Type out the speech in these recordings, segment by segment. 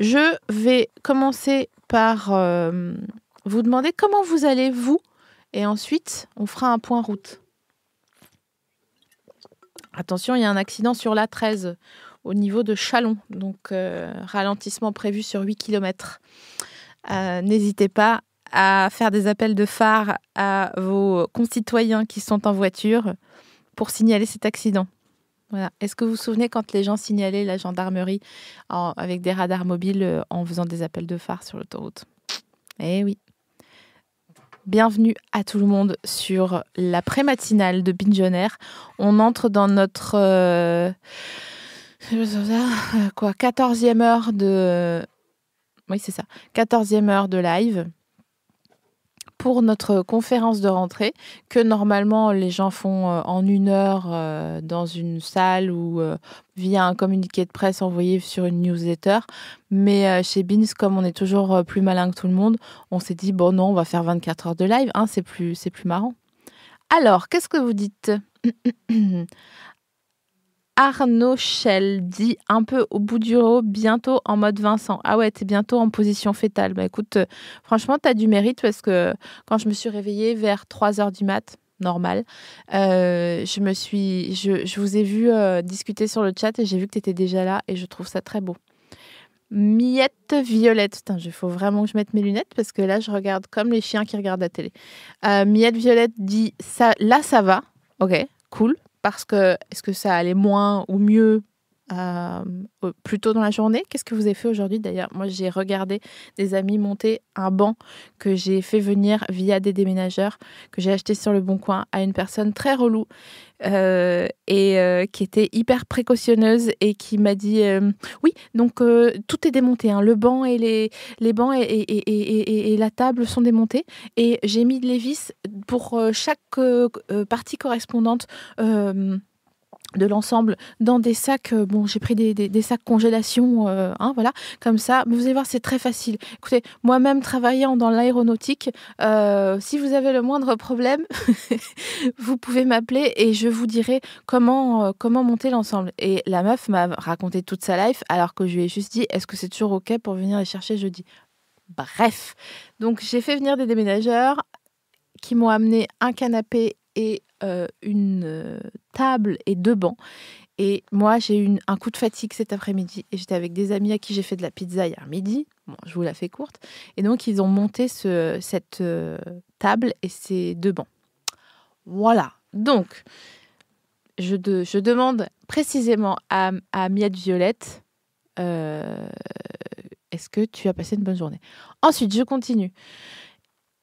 Je vais commencer par euh, vous demander comment vous allez, vous, et ensuite, on fera un point route. Attention, il y a un accident sur la 13 au niveau de Chalon, donc euh, ralentissement prévu sur 8 km. Euh, n'hésitez pas à faire des appels de phare à vos concitoyens qui sont en voiture pour signaler cet accident. Voilà. Est-ce que vous vous souvenez quand les gens signalaient la gendarmerie avec des radars mobiles euh, en faisant des appels de phare sur l'autoroute Eh oui. Bienvenue à tout le monde sur la pré-matinale de Bingeonnaire. On entre dans notre euh, quoi 14 heure de oui, c'est ça. 14e heure de live pour notre conférence de rentrée que normalement les gens font euh, en une heure euh, dans une salle ou euh, via un communiqué de presse envoyé sur une newsletter. Mais chez Beans, comme on est toujours plus malin que tout le monde, on s'est dit, bon non, on va faire 24 heures de live, hein, c'est plus, plus marrant. Alors, qu'est-ce que vous dites Arnaud Schell dit un peu au bout du haut, bientôt en mode Vincent. Ah ouais, t'es bientôt en position fétale. Bah écoute, euh, franchement, t'as du mérite parce que quand je me suis réveillée vers 3 h du mat, normal, euh, je me suis, je, vous ai vu euh, discuter sur le chat et j'ai vu que t'étais déjà là et je trouve ça très beau. Miette Violette. Putain, il faut vraiment que je mette mes lunettes parce que là, je regarde comme les chiens qui regardent la télé. Miette Violette dit ça, Là, ça va. Ok, cool parce que est-ce que ça allait moins ou mieux euh, plus tôt dans la journée. Qu'est-ce que vous avez fait aujourd'hui d'ailleurs Moi, j'ai regardé des amis monter un banc que j'ai fait venir via des déménageurs que j'ai acheté sur le Bon Coin à une personne très relou euh, et euh, qui était hyper précautionneuse et qui m'a dit oui, donc tout est démonté, hein. le banc et les, les bancs et, et, et, et, la table sont démontés et j'ai mis les vis pour chaque partie correspondante de l'ensemble dans des sacs. Euh, bon, j'ai pris des, sacs congélation, euh, hein, voilà, comme ça. Mais vous allez voir, c'est très facile. Écoutez, moi-même travaillant dans l'aéronautique, euh, si vous avez le moindre problème, vous pouvez m'appeler et je vous dirai comment, comment monter l'ensemble. Et la meuf m'a raconté toute sa life, alors que je lui ai juste dit, est-ce que c'est toujours OK pour venir les chercher jeudi Bref, donc j'ai fait venir des déménageurs qui m'ont amené un canapé et euh, une euh, table et deux bancs. Et moi, j'ai eu un coup de fatigue cet après-midi et j'étais avec des amis à qui j'ai fait de la pizza hier midi. je vous la fais courte. Et donc, ils ont monté cette euh, table et ces deux bancs. Voilà. Donc, je, je demande précisément à, à Miette Violette est-ce que tu as passé une bonne journée Ensuite, je continue.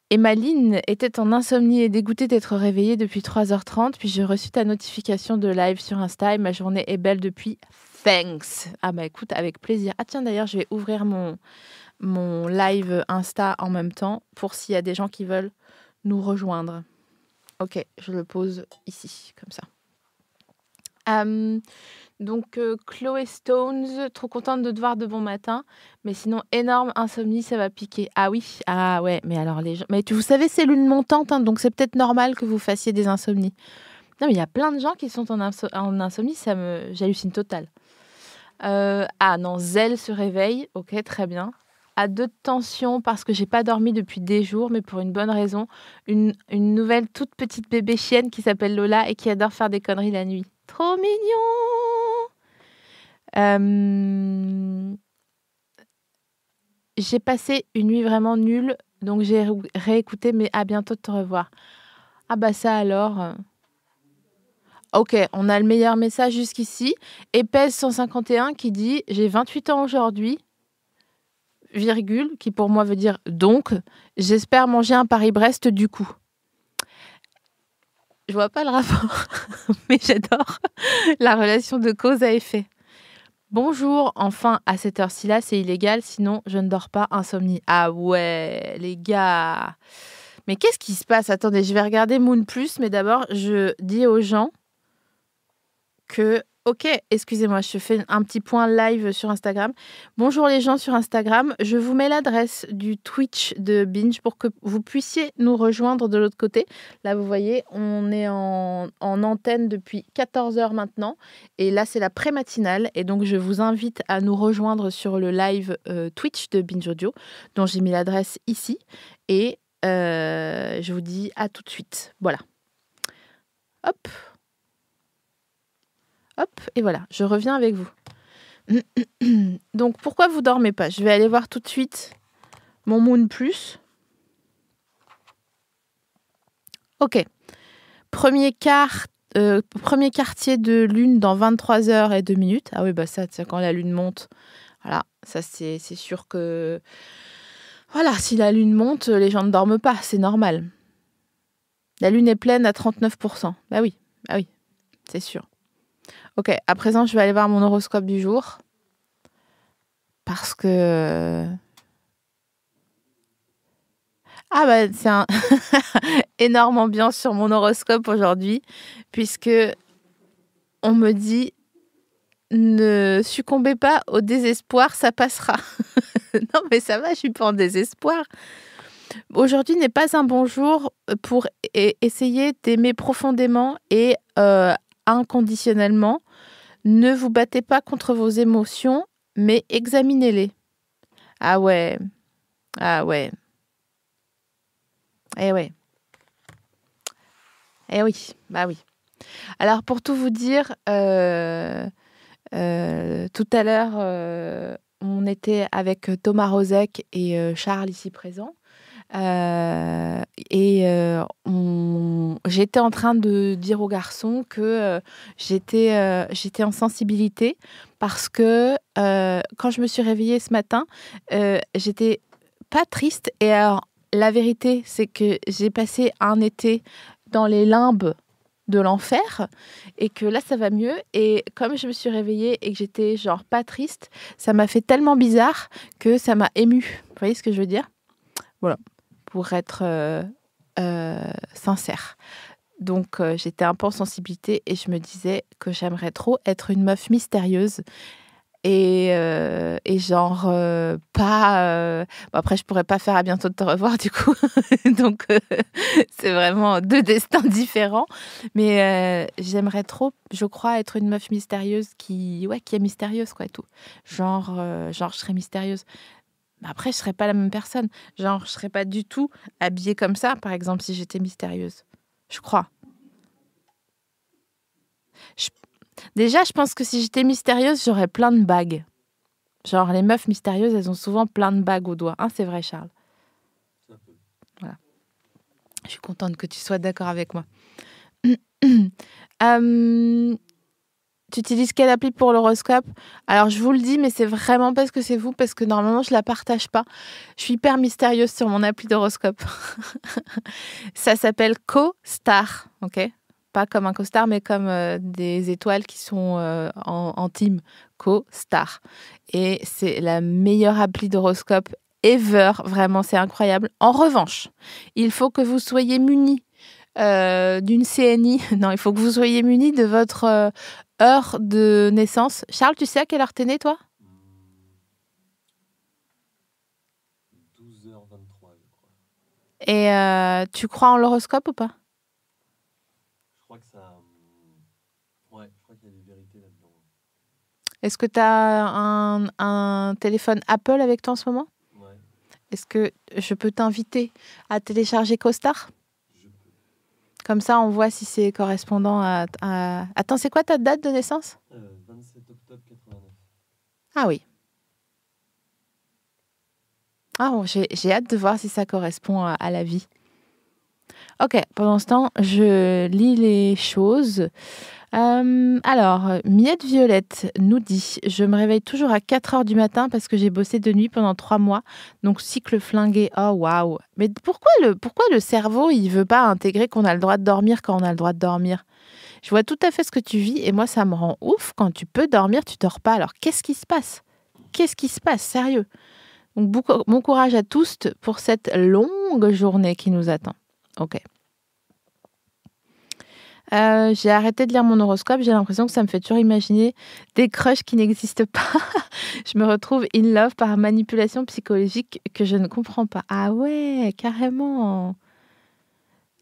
Emmaline était en insomnie et dégoûtée d'être réveillée depuis 3h30, puis j'ai reçu ta notification de live sur Insta et ma journée est belle depuis. Thanks. Ah bah écoute, avec plaisir. Ah tiens d'ailleurs, je vais ouvrir mon, mon live Insta en même temps pour s'il y a des gens qui veulent nous rejoindre. Ok, je le pose ici, comme ça. Euh, donc euh, Chloé Stones, trop contente de te voir de bon matin. Mais sinon, énorme insomnie, ça va piquer. Ah oui, ah ouais, mais alors les gens... Mais tu, vous savez, c'est lune montante, hein, donc c'est peut-être normal que vous fassiez des insomnies. Non, mais il y a plein de gens qui sont en, insomnie, ça me... J'hallucine total. Euh, ah non, Zelle se réveille, ok, très bien. À deux tensions parce que j'ai pas dormi depuis des jours, mais pour une bonne raison. Une, une nouvelle toute petite bébé chienne qui s'appelle Lola et qui adore faire des conneries la nuit. Trop mignon euh, j'ai passé une nuit vraiment nulle, donc j'ai réécouté, mais à bientôt de te revoir. Ah bah ça alors. Euh, ok, on a le meilleur message jusqu'ici. Épaisse 151 qui dit J'ai 28 ans aujourd'hui, virgule, qui pour moi veut dire donc, j'espère manger un Paris-Brest du coup. Je vois pas le rapport, mais j'adore la relation de cause à effet. Bonjour, enfin à cette heure-ci là, c'est illégal, sinon je ne dors pas, insomnie. Ah ouais, les gars. Mais qu'est-ce qui se passe Attendez, je vais regarder Moon Plus, mais d'abord je dis aux gens que Ok, excusez-moi, je fais un petit point live sur Instagram. Bonjour les gens sur Instagram, je vous mets l'adresse du Twitch de Binge pour que vous puissiez nous rejoindre de l'autre côté. Là, vous voyez, on est en, antenne depuis 14h maintenant et là, c'est la pré-matinale et donc je vous invite à nous rejoindre sur le live euh, Twitch de Binge Audio dont j'ai mis l'adresse ici et euh, je vous dis à tout de suite. Voilà. Hop. Hop, et voilà, je reviens avec vous. Donc pourquoi vous dormez pas Je vais aller voir tout de suite mon Moon Plus. Ok. Premier, euh, quartier de lune dans 23 h et 2 minutes. Ah oui, bah ça, quand la lune monte. Voilà, ça c'est sûr que... Voilà, si la lune monte, les gens ne dorment pas, c'est normal. La lune est pleine à 39%. Bah oui, bah oui, c'est sûr. Ok, à présent, je vais aller voir mon horoscope du jour. Parce que. Euh, ah, bah, c'est un énorme ambiance sur mon horoscope aujourd'hui, puisque on me dit ne succombez pas au désespoir, ça passera. non, mais ça va, je suis pas en désespoir. Aujourd'hui n'est pas un bon jour pour e-, essayer d'aimer profondément et euh, inconditionnellement, ne vous battez pas contre vos émotions, mais examinez-les. Ah ouais, ah ouais. Eh ouais. Eh oui, bah oui. Alors pour tout vous dire, euh, euh, tout à l'heure, euh, on était avec Thomas Rozek et Charles ici présent. Euh, et euh, on... j'étais en train de dire aux garçons que euh, j'étais, j'étais en sensibilité parce que quand je me suis réveillée ce matin, j'étais pas triste. Et alors, la vérité, c'est que j'ai passé un été dans les limbes de l'enfer et que là ça va mieux et comme je me suis réveillée et que j'étais genre pas triste, ça m'a fait tellement bizarre que ça m'a ému. Vous voyez ce que je veux dire Voilà pour être euh, euh, sincère. Donc euh, j'étais un peu en sensibilité et je me disais que j'aimerais trop être une meuf mystérieuse et, et, genre pas après je pourrais pas faire à bientôt de te revoir du coup donc c'est vraiment deux destins différents mais j'aimerais trop je crois être une meuf mystérieuse qui ouais qui est mystérieuse quoi et tout genre genre je serais mystérieuse après, je serais pas la même personne. Genre, je serais pas du tout habillée comme ça, par exemple, si j'étais mystérieuse. Je crois. Déjà, je pense que si j'étais mystérieuse, j'aurais plein de bagues. Genre, les meufs mystérieuses, elles ont souvent plein de bagues au doigt. Hein, c'est vrai, Charles. Voilà. Je suis contente que tu sois d'accord avec moi. Euh, tu utilises quelle appli pour l'horoscope Alors, je vous le dis, mais c'est vraiment parce que c'est vous, parce que normalement, je ne la partage pas. Je suis hyper mystérieuse sur mon appli d'horoscope. Ça s'appelle CoStar, ok Pas comme un CoStar, mais comme euh, des étoiles qui sont euh, en, team. CoStar. Et c'est la meilleure appli d'horoscope ever. Vraiment, c'est incroyable. En revanche, il faut que vous soyez muni euh, d'une CNI. Non, il faut que vous soyez muni de votre heure de naissance. Charles, tu sais à quelle heure t'es né, toi 12h23, je crois. Et euh, tu crois en l'horoscope ou pas Je crois que ça. Hum, ouais, je crois qu'il y a des vérités là-dedans. Est-ce que t'as un, un, téléphone Apple avec toi en ce moment Ouais. Est-ce que je peux t'inviter à télécharger CoStar comme ça, on voit si c'est correspondant à, Attends, c'est quoi ta date de naissance 27 euh, octobre 89. Ah oui. Ah, j'ai hâte de voir si ça correspond à la vie. Ok, pendant ce temps, je lis les choses. Euh, alors, Miette Violette nous dit Je me réveille toujours à 4 heures du matin parce que j'ai bossé de nuit pendant 3 mois. Donc, cycle flingué. Oh, waouh Mais pourquoi le, pourquoi le cerveau, il veut pas intégrer qu'on a le droit de dormir quand on a le droit de dormir Je vois tout à fait ce que tu vis et moi, ça me rend ouf. Quand tu peux dormir, tu dors pas. Alors, qu'est-ce qui se passe Qu'est-ce qui se passe Sérieux Donc, bon courage à tous pour cette longue journée qui nous attend. Ok. Euh, j'ai arrêté de lire mon horoscope. J'ai l'impression que ça me fait toujours imaginer des crushs qui n'existent pas. je me retrouve in love par manipulation psychologique que je ne comprends pas. Ah ouais, carrément.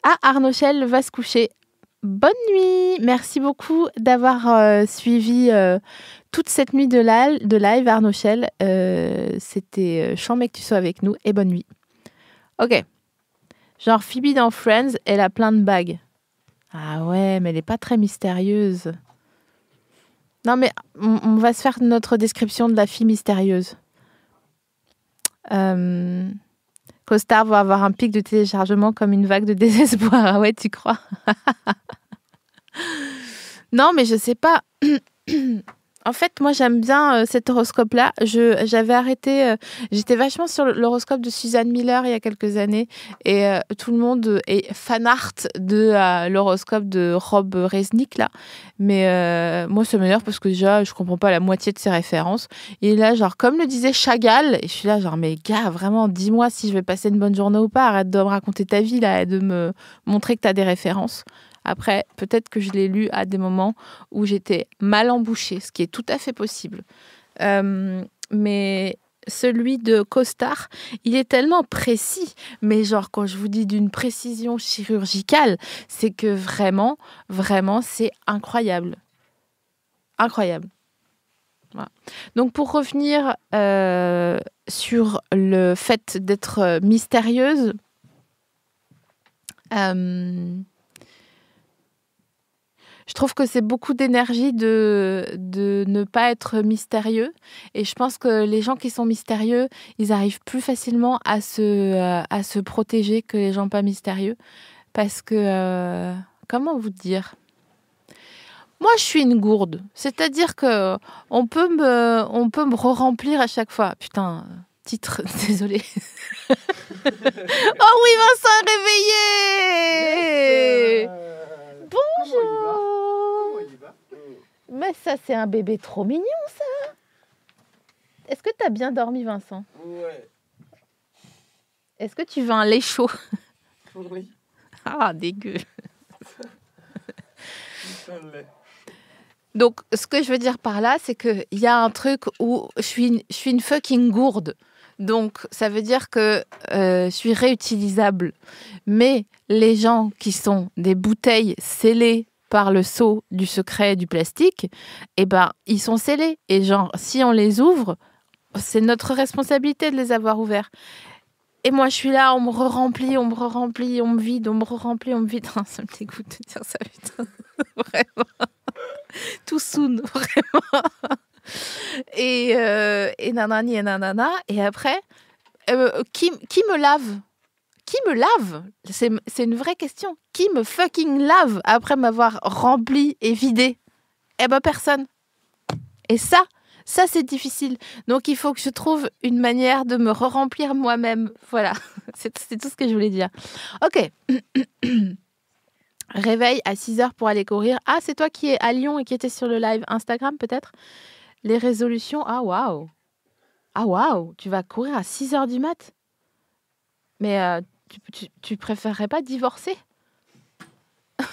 Ah, Arnaud va se coucher. Bonne nuit. Merci beaucoup d'avoir euh, suivi euh, toute cette nuit de, de live, Arnaud C'était chambé que tu sois avec nous et bonne nuit. Ok. Genre Phoebe dans Friends, elle a plein de bagues. Ah ouais, mais elle n'est pas très mystérieuse. Non, mais on, va se faire notre description de la fille mystérieuse. Euh, Costard va avoir un pic de téléchargement comme une vague de désespoir. Ah ouais, tu crois Non, mais je sais pas. En fait, moi, j'aime bien euh, cet horoscope-là. Je, j'avais arrêté, euh, j'étais vachement sur l'horoscope de Suzanne Miller il y a quelques années. Et euh, tout le monde est fan art de l'horoscope de Rob Resnick, là. Mais moi, c'est meilleur parce que déjà, je comprends pas la moitié de ses références. Et là, genre, comme le disait Chagall, et je suis là, genre, mais gars, vraiment, dis-moi si je vais passer une bonne journée ou pas. Arrête de me raconter ta vie, là, et de me montrer que tu as des références. Après, peut-être que je l'ai lu à des moments où j'étais mal embouchée, ce qui est tout à fait possible. Euh, mais celui de Costard, il est tellement précis. Mais genre, quand je vous dis d'une précision chirurgicale, c'est que vraiment, vraiment, c'est incroyable. Incroyable. Donc pour revenir euh, sur le fait d'être mystérieuse, euh, je trouve que c'est beaucoup d'énergie de, de ne pas être mystérieux. Et je pense que les gens qui sont mystérieux, ils arrivent plus facilement à se, euh, à se protéger que les gens pas mystérieux. Parce que, euh, comment vous dire moi, je suis une gourde. C'est-à-dire que on peut me, on peut me re-remplir à chaque fois. Putain, titre, désolé. oh oui, Vincent réveillé mais ça, c'est un bébé trop mignon, ça Est-ce que tu as bien dormi, Vincent Ouais. Est-ce que tu veux un lait chaud Oui. Ah, dégueu. Donc, ce que je veux dire par là, c'est il y a un truc où je suis une, je suis une fucking gourde. Donc, ça veut dire que euh, je suis réutilisable. Mais les gens qui sont des bouteilles scellées par le sceau du secret du plastique, et eh ben, ils sont scellés. Et genre, si on les ouvre, c'est notre responsabilité de les avoir ouverts. Et moi, je suis là, on me re-remplit, on me re-remplit, on me vide, on me re-remplit, on me vide. ça me dégoûte de dire ça, putain. vraiment. Tout soon, vraiment. Et, euh, et nanani et nanana. Et après, euh, qui, qui me lave qui me lave C'est une vraie question. Qui me fucking lave après m'avoir rempli et vidé Eh ben personne. Et ça, ça c'est difficile. Donc il faut que je trouve une manière de me re remplir moi-même. Voilà, c'est tout ce que je voulais dire. Ok. Réveil à 6 heures pour aller courir. Ah, c'est toi qui es à Lyon et qui était sur le live Instagram peut-être Les résolutions. Ah, waouh. Ah, waouh. Tu vas courir à 6 heures du mat Mais euh, tu, tu, préférerais pas divorcer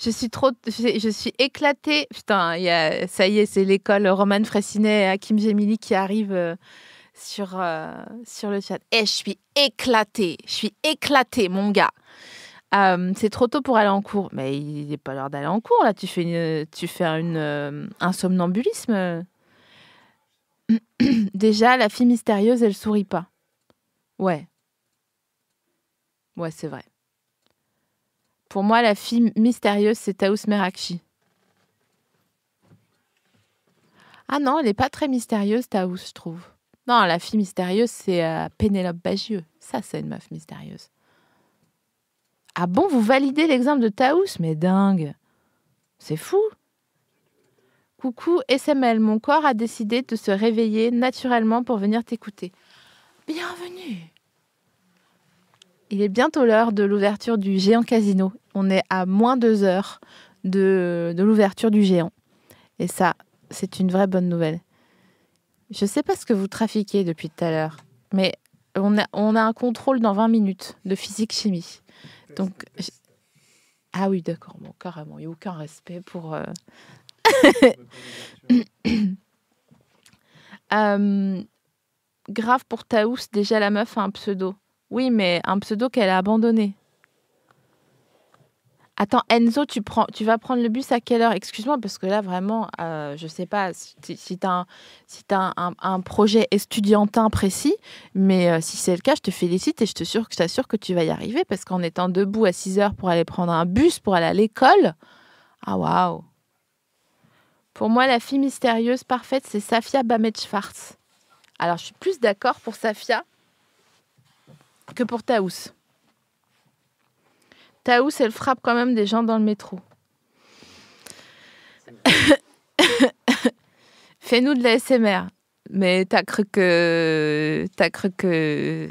Je suis trop, je suis éclatée. Putain, y a, ça y est, c'est l'école Romane Fraissinet et Hakim Gemili qui arrivent euh, sur, euh, sur le chat. Eh, je suis éclatée, je suis éclatée, mon gars. Euh, c'est trop tôt pour aller en cours. Mais il n'est pas l'heure d'aller en cours, là. Tu fais, tu fais une, un somnambulisme. Déjà, la fille mystérieuse, elle sourit pas. Ouais. Ouais, c'est vrai. Pour moi, la fille mystérieuse, c'est Taous Merakchi. Ah non, elle n'est pas très mystérieuse, Taous, je trouve. Non, la fille mystérieuse, c'est euh, Pénélope Bagieux. Ça, c'est une meuf mystérieuse. Ah bon, vous validez l'exemple de Taous Mais dingue C'est fou Coucou SML, mon corps a décidé de se réveiller naturellement pour venir t'écouter. Bienvenue. Il est bientôt l'heure de l'ouverture du géant casino. On est à moins deux heures de, l'ouverture du géant. Et ça, c'est une vraie bonne nouvelle. Je ne sais pas ce que vous trafiquez depuis tout à l'heure, mais on a, un contrôle dans 20 minutes de physique-chimie. Donc, ah oui, d'accord, carrément, il n'y a aucun respect pour. Euh... euh grave pour Taous, déjà la meuf a un pseudo. Oui, mais un pseudo qu'elle a abandonné. Attends, Enzo, tu, prends, tu vas prendre le bus à quelle heure Excuse-moi, parce que là, vraiment, euh, je ne sais pas si, si tu as, un, projet estudiantin précis, mais euh, si c'est le cas, je te félicite et je t'assure que tu vas y arriver, parce qu'en étant debout à 6 heures pour aller prendre un bus, pour aller à l'école, ah waouh Pour moi, la fille mystérieuse parfaite, c'est Safia bamech alors, je suis plus d'accord pour Safia que pour Taous. Taous, elle frappe quand même des gens dans le métro. Fais-nous de la SMR. Mais t'as cru que. T'as cru que.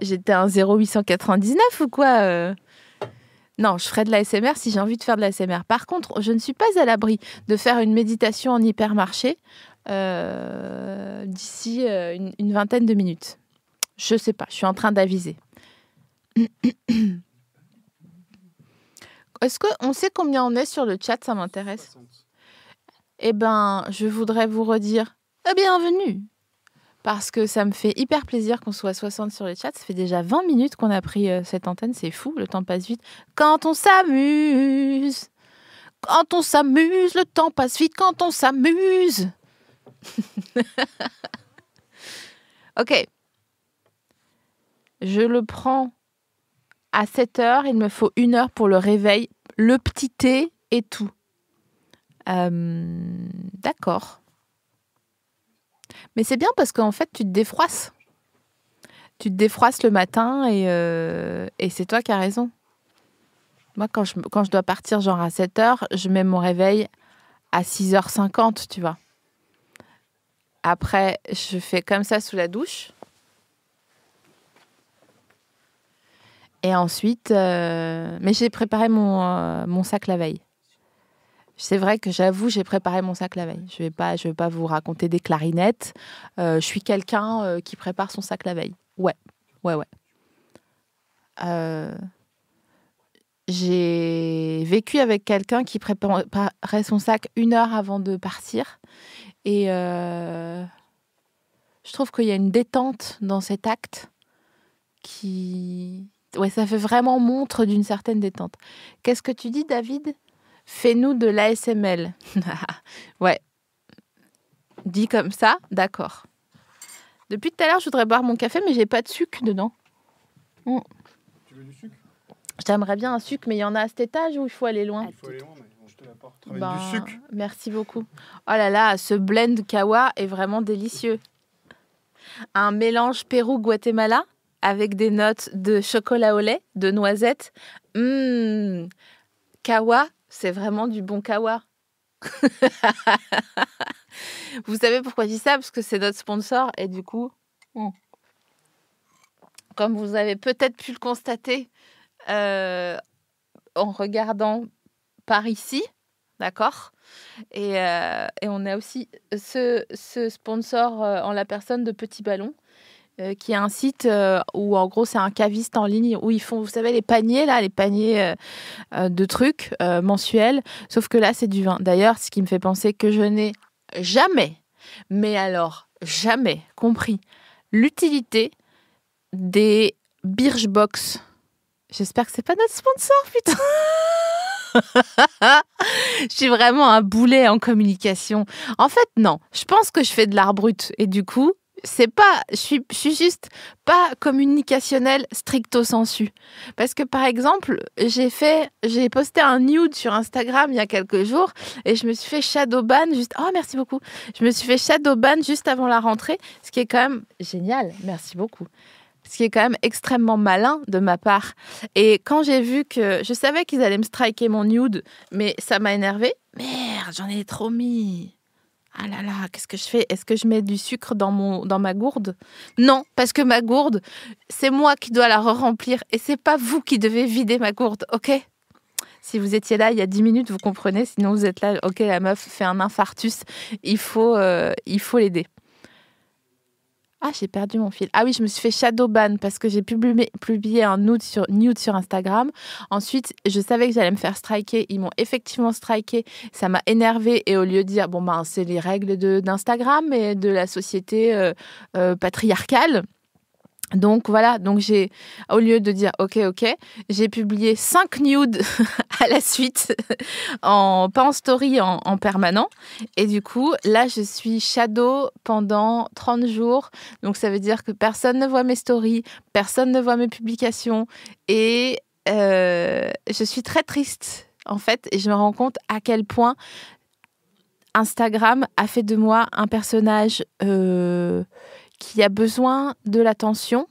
J'étais un 0899 ou quoi euh Non, je ferai de la SMR si j'ai envie de faire de la SMR. Par contre, je ne suis pas à l'abri de faire une méditation en hypermarché euh, d'ici euh, une, vingtaine de minutes. Je sais pas, je suis en train d'aviser. Est-ce qu'on sait combien on est sur le chat Ça m'intéresse. Eh ben, je voudrais vous redire euh, bienvenue parce que ça me fait hyper plaisir qu'on soit 60 sur le chat. Ça fait déjà 20 minutes qu'on a pris cette antenne, c'est fou, le temps passe vite. Quand on s'amuse, quand on s'amuse, le temps passe vite, quand on s'amuse. ok. Je le prends à 7 heures. Il me faut une heure pour le réveil, le petit thé et tout. Euh, d'accord. Mais c'est bien parce qu'en fait, tu te défroisses. Tu te défroisses le matin et, euh, c'est toi qui as raison. Moi, quand je, quand je dois partir genre à 7 heures, je mets mon réveil à 6h50, tu vois. Après, je fais comme ça sous la douche. Et ensuite, euh, mais j'ai préparé mon, euh, mon, sac la veille. C'est vrai que j'avoue, j'ai préparé mon sac la veille. Je ne vais, pas, vais pas vous raconter des clarinettes. Euh, je suis quelqu'un qui prépare son sac la veille. Ouais, ouais, ouais. j'ai vécu avec quelqu'un qui préparait son sac une heure avant de partir et euh, je trouve qu'il y a une détente dans cet acte qui. Ouais, ça fait vraiment montre d'une certaine détente. Qu'est-ce que tu dis, David Fais-nous de l'ASML. ouais. Dit comme ça, d'accord. Depuis tout à l'heure, je voudrais boire mon café, mais j'ai pas de sucre dedans. Tu hmm. veux du sucre J'aimerais bien un sucre, mais il y en a à cet étage où il faut aller loin Il faut aller loin, ben, merci beaucoup. Oh là là, ce blend kawa est vraiment délicieux. Un mélange Pérou-Guatemala avec des notes de chocolat au lait, de noisettes. Hum, kawa, c'est vraiment du bon kawa. Vous savez pourquoi je dis ça Parce que c'est notre sponsor et du coup, hmm. comme vous avez peut-être pu le constater euh, en regardant par ici, D'accord et, euh, et, on a aussi ce, ce sponsor euh, en la personne de Petit Ballon, euh, qui est un site où en gros c'est un caviste en ligne où ils font, vous savez, les paniers là, les paniers de trucs mensuels. Sauf que là c'est du vin. D'ailleurs, ce qui me fait penser que je n'ai jamais, mais alors jamais compris l'utilité des Birchbox. J'espère que c'est pas notre sponsor, putain. je suis vraiment un boulet en communication. En fait, non. Je pense que je fais de l'art brut. Et du coup, c'est pas, je suis, je suis juste pas communicationnelle stricto sensu. Parce que par exemple, j'ai fait, j'ai posté un nude sur Instagram il y a quelques jours et je me suis fait shadow juste, oh merci beaucoup, je me suis fait shadowban juste avant la rentrée, ce qui est quand même génial, merci beaucoup ce qui est quand même extrêmement malin de ma part. Et quand j'ai vu que je savais qu'ils allaient me striker mon nude, mais ça m'a énervé. Merde, j'en ai trop mis. Ah là là, qu'est-ce que je fais Est-ce que je mets du sucre dans, mon, dans ma gourde Non, parce que ma gourde, c'est moi qui dois la re remplir et c'est pas vous qui devez vider ma gourde, ok si vous étiez là il y a 10 minutes, vous comprenez. Sinon, vous êtes là, ok, la meuf fait un infarctus, il faut euh, il faut l'aider. Ah, j'ai perdu mon fil. Ah oui, je me suis fait shadow ban parce que j'ai publié, un nude sur, Instagram. Ensuite, je savais que j'allais me faire striker. Ils m'ont effectivement striker. Ça m'a énervé. Et au lieu de dire, bon, ben, c'est les règles d'Instagram et de la société euh, euh, patriarcale, donc voilà, donc j'ai au lieu de dire OK OK, j'ai publié 5 nudes à la suite en pas en story en, permanent et du coup, là je suis shadow pendant 30 jours. Donc ça veut dire que personne ne voit mes stories, personne ne voit mes publications et euh, je suis très triste en fait et je me rends compte à quel point Instagram a fait de moi un personnage euh, qui a besoin de l'attention,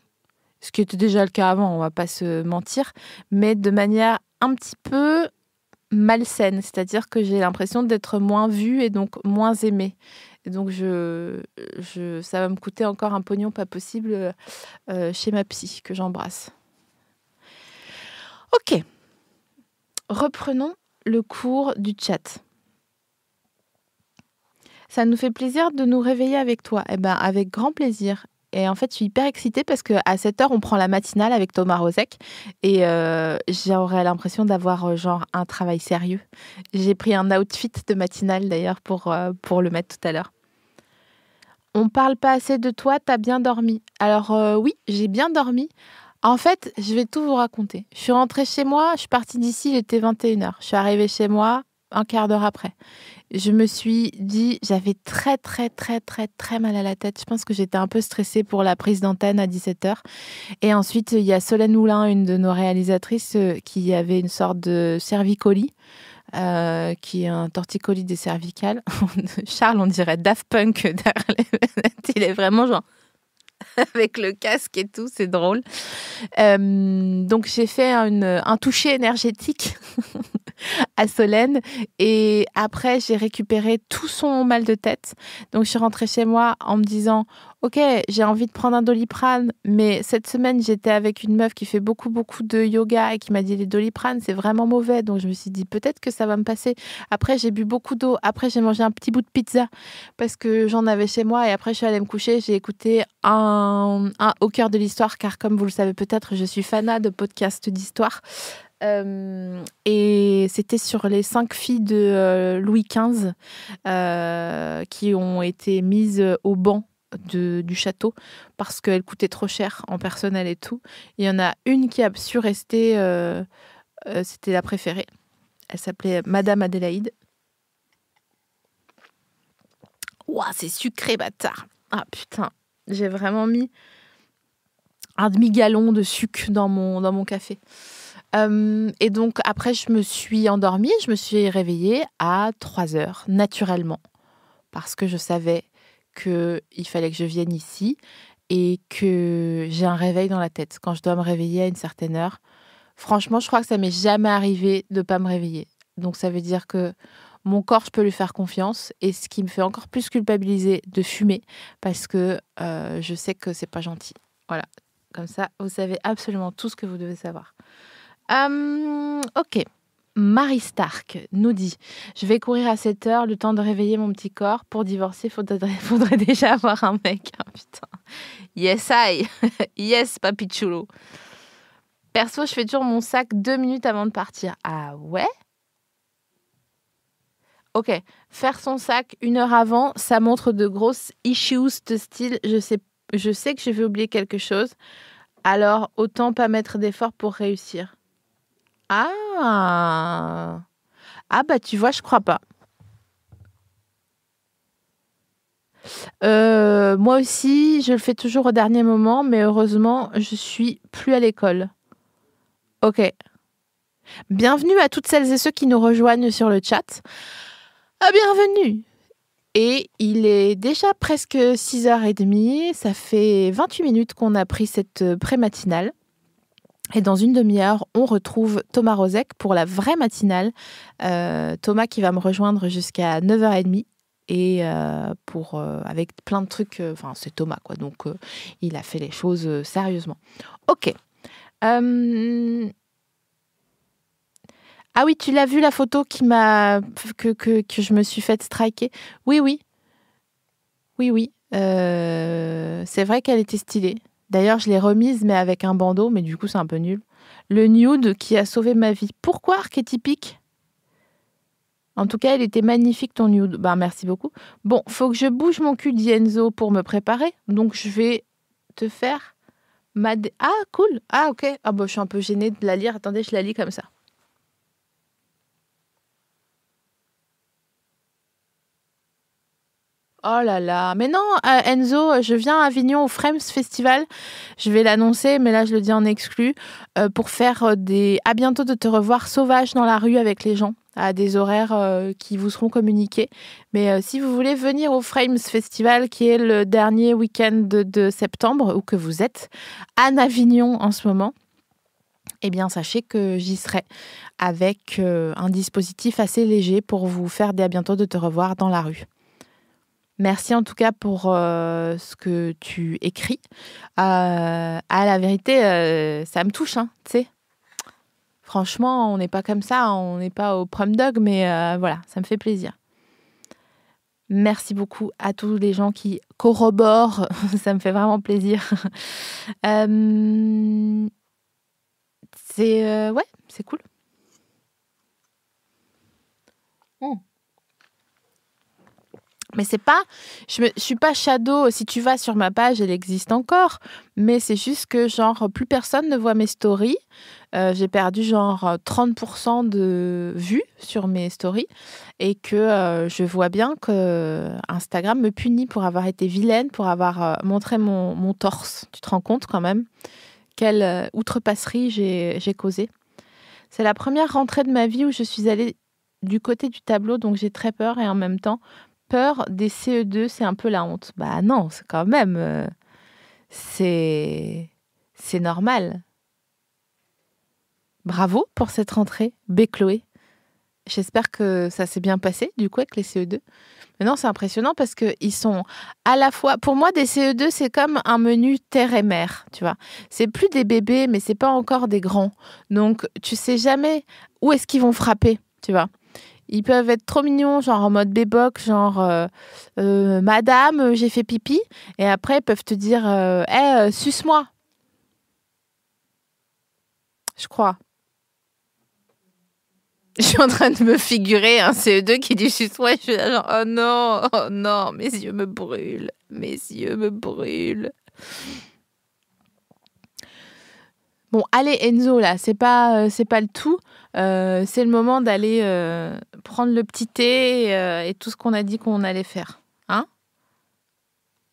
ce qui était déjà le cas avant, on va pas se mentir, mais de manière un petit peu malsaine, c'est-à-dire que j'ai l'impression d'être moins vue et donc moins aimée. donc je, je, ça va me coûter encore un pognon pas possible euh, chez ma psy que j'embrasse. Ok, reprenons le cours du chat. Ça nous fait plaisir de nous réveiller avec toi. Eh ben, avec grand plaisir. Et en fait, je suis hyper excitée parce qu'à 7 heure, on prend la matinale avec Thomas Rosec. Et euh, j'aurais l'impression d'avoir euh, genre un travail sérieux. J'ai pris un outfit de matinale d'ailleurs pour, euh, pour le mettre tout à l'heure. On parle pas assez de toi, t'as bien dormi. Alors euh, oui, j'ai bien dormi. En fait, je vais tout vous raconter. Je suis rentrée chez moi, je suis partie d'ici, j'étais 21h. Je suis arrivée chez moi un quart d'heure après je me suis dit, j'avais très, très, très, très, très mal à la tête. Je pense que j'étais un peu stressée pour la prise d'antenne à 17h. Et ensuite, il y a Solène Moulin, une de nos réalisatrices, euh, qui avait une sorte de cervicoli, euh, qui est un torticolis des cervicales. Charles, on dirait Daft Punk Il est vraiment genre avec le casque et tout, c'est drôle. Euh, donc j'ai fait un toucher énergétique à Solène. Et après, j'ai récupéré tout son mal de tête. Donc, je suis rentrée chez moi en me disant Ok, j'ai envie de prendre un doliprane, mais cette semaine, j'étais avec une meuf qui fait beaucoup, beaucoup de yoga et qui m'a dit Les dolipranes c'est vraiment mauvais. Donc, je me suis dit Peut-être que ça va me passer. Après, j'ai bu beaucoup d'eau. Après, j'ai mangé un petit bout de pizza parce que j'en avais chez moi. Et après, je suis allée me coucher. J'ai écouté un, Au cœur de l'histoire, car comme vous le savez peut-être, je suis fanade de podcasts d'histoire. Euh, et c'était sur les cinq filles de euh, Louis XV euh, qui ont été mises au banc du château parce qu'elles coûtaient trop cher en personnel et tout. Il y en a une qui a su rester, c'était la préférée. Elle s'appelait Madame Adélaïde. Ouah, c'est sucré, bâtard! Ah putain, j'ai vraiment mis un demi-gallon de sucre dans mon, dans mon café. Euh, et donc après, je me suis endormie, je me suis réveillée à 3 heures, naturellement, parce que je savais qu'il fallait que je vienne ici et que j'ai un réveil dans la tête quand je dois me réveiller à une certaine heure. Franchement, je crois que ça m'est jamais arrivé de ne pas me réveiller. Donc ça veut dire que mon corps, je peux lui faire confiance. Et ce qui me fait encore plus culpabiliser de fumer, parce que euh, je sais que c'est pas gentil. Voilà. Comme ça, vous savez absolument tout ce que vous devez savoir. Euh, ok. Marie Stark nous dit Je vais courir à 7 heures, le temps de réveiller mon petit corps. Pour divorcer, il faudrait déjà avoir un mec. Ah, yes, I. yes, papi chulo. Perso, je fais toujours mon sac deux minutes avant de partir. Ah ouais Ok, faire son sac une heure avant, ça montre de grosses issues de style. Je sais, je sais que je vais oublier quelque chose. Alors, autant pas mettre d'efforts pour réussir. Ah Ah bah tu vois, je crois pas. Euh, moi aussi, je le fais toujours au dernier moment, mais heureusement, je suis plus à l'école. OK. Bienvenue à toutes celles et ceux qui nous rejoignent sur le chat. Ah, bienvenue! Et il est déjà presque 6 h 30 ça fait 28 minutes qu'on a pris cette, euh, pré-matinale. Et dans une demi-heure, on retrouve Thomas Rosec pour la vraie matinale. Euh, Thomas qui va me rejoindre jusqu'à 9h30 et euh, pour euh, avec plein de trucs. Enfin, c'est Thomas, quoi. Donc, il a fait les choses sérieusement. Ok. Ah oui, tu l'as vu la photo que, que, je me suis faite striker. Oui, oui, oui, oui. c'est vrai qu'elle était stylée. D'ailleurs, je l'ai remise, mais avec un bandeau, mais du coup, c'est un peu nul. Le nude qui a sauvé ma vie. Pourquoi archétypique En tout cas, il était magnifique ton nude. Ben, merci beaucoup. Bon, faut que je bouge mon cul d'Ienzo pour me préparer. Donc, je vais te faire ma. Ah, cool. Ah, ok. Ah, bah, je suis un peu gênée de la lire. Attendez, je la lis comme ça. Oh là là. Mais non, euh, Enzo, euh, je viens à Avignon au Frames Festival. Je vais l'annoncer, mais là, je le dis en exclu, euh, pour faire des à bientôt de te revoir sauvage dans la rue avec les gens à des horaires qui vous seront communiqués. Mais si vous voulez venir au Frames Festival, qui est le dernier week-end de, septembre, ou que vous êtes à Avignon en ce moment, eh bien, sachez que j'y serai avec un dispositif assez léger pour vous faire des à bientôt de te revoir dans la rue. Merci en tout cas pour euh, ce que tu écris. Euh, à la vérité, euh, ça me touche, hein, tu sais. Franchement, on n'est pas comme ça, on n'est pas au prom dog, mais voilà, ça me fait plaisir. Merci beaucoup à tous les gens qui corroborent, ça me fait vraiment plaisir. c'est ouais, c'est cool. Mais c'est pas, je, ne suis pas shadow. Si tu vas sur ma page, elle existe encore. Mais c'est juste que, genre, plus personne ne voit mes stories. Euh, j'ai perdu, genre, 30% de vues sur mes stories. Et que euh, je vois bien que Instagram me punit pour avoir été vilaine, pour avoir euh, montré mon, mon, torse. Tu te rends compte quand même quelle outrepasserie j'ai causée. C'est la première rentrée de ma vie où je suis allée du côté du tableau, donc j'ai très peur et en même temps, peur des CE2, c'est un peu la honte. Bah non, c'est quand même. Euh, c'est. C'est normal. Bravo pour cette rentrée, Bécloé. J'espère que ça s'est bien passé, du coup, avec les CE2. Mais non, c'est impressionnant parce qu'ils sont à la fois. Pour moi, des CE2, c'est comme un menu terre et mer, tu vois. C'est plus des bébés, mais c'est pas encore des grands. Donc, tu sais jamais où est-ce qu'ils vont frapper, tu vois. Ils peuvent être trop mignons, genre en mode béboc, genre euh, euh, Madame, euh, j'ai fait pipi. Et après, ils peuvent te dire Eh, suce-moi. Je crois. Je suis en train de me figurer un CE2 qui dit suce-moi. Je genre Oh non, oh non, mes yeux me brûlent. Mes yeux me brûlent. Bon, allez Enzo, là, c'est pas, c'est pas le tout. c'est le moment d'aller prendre le petit thé euh, et, tout ce qu'on a dit qu'on allait faire. Hein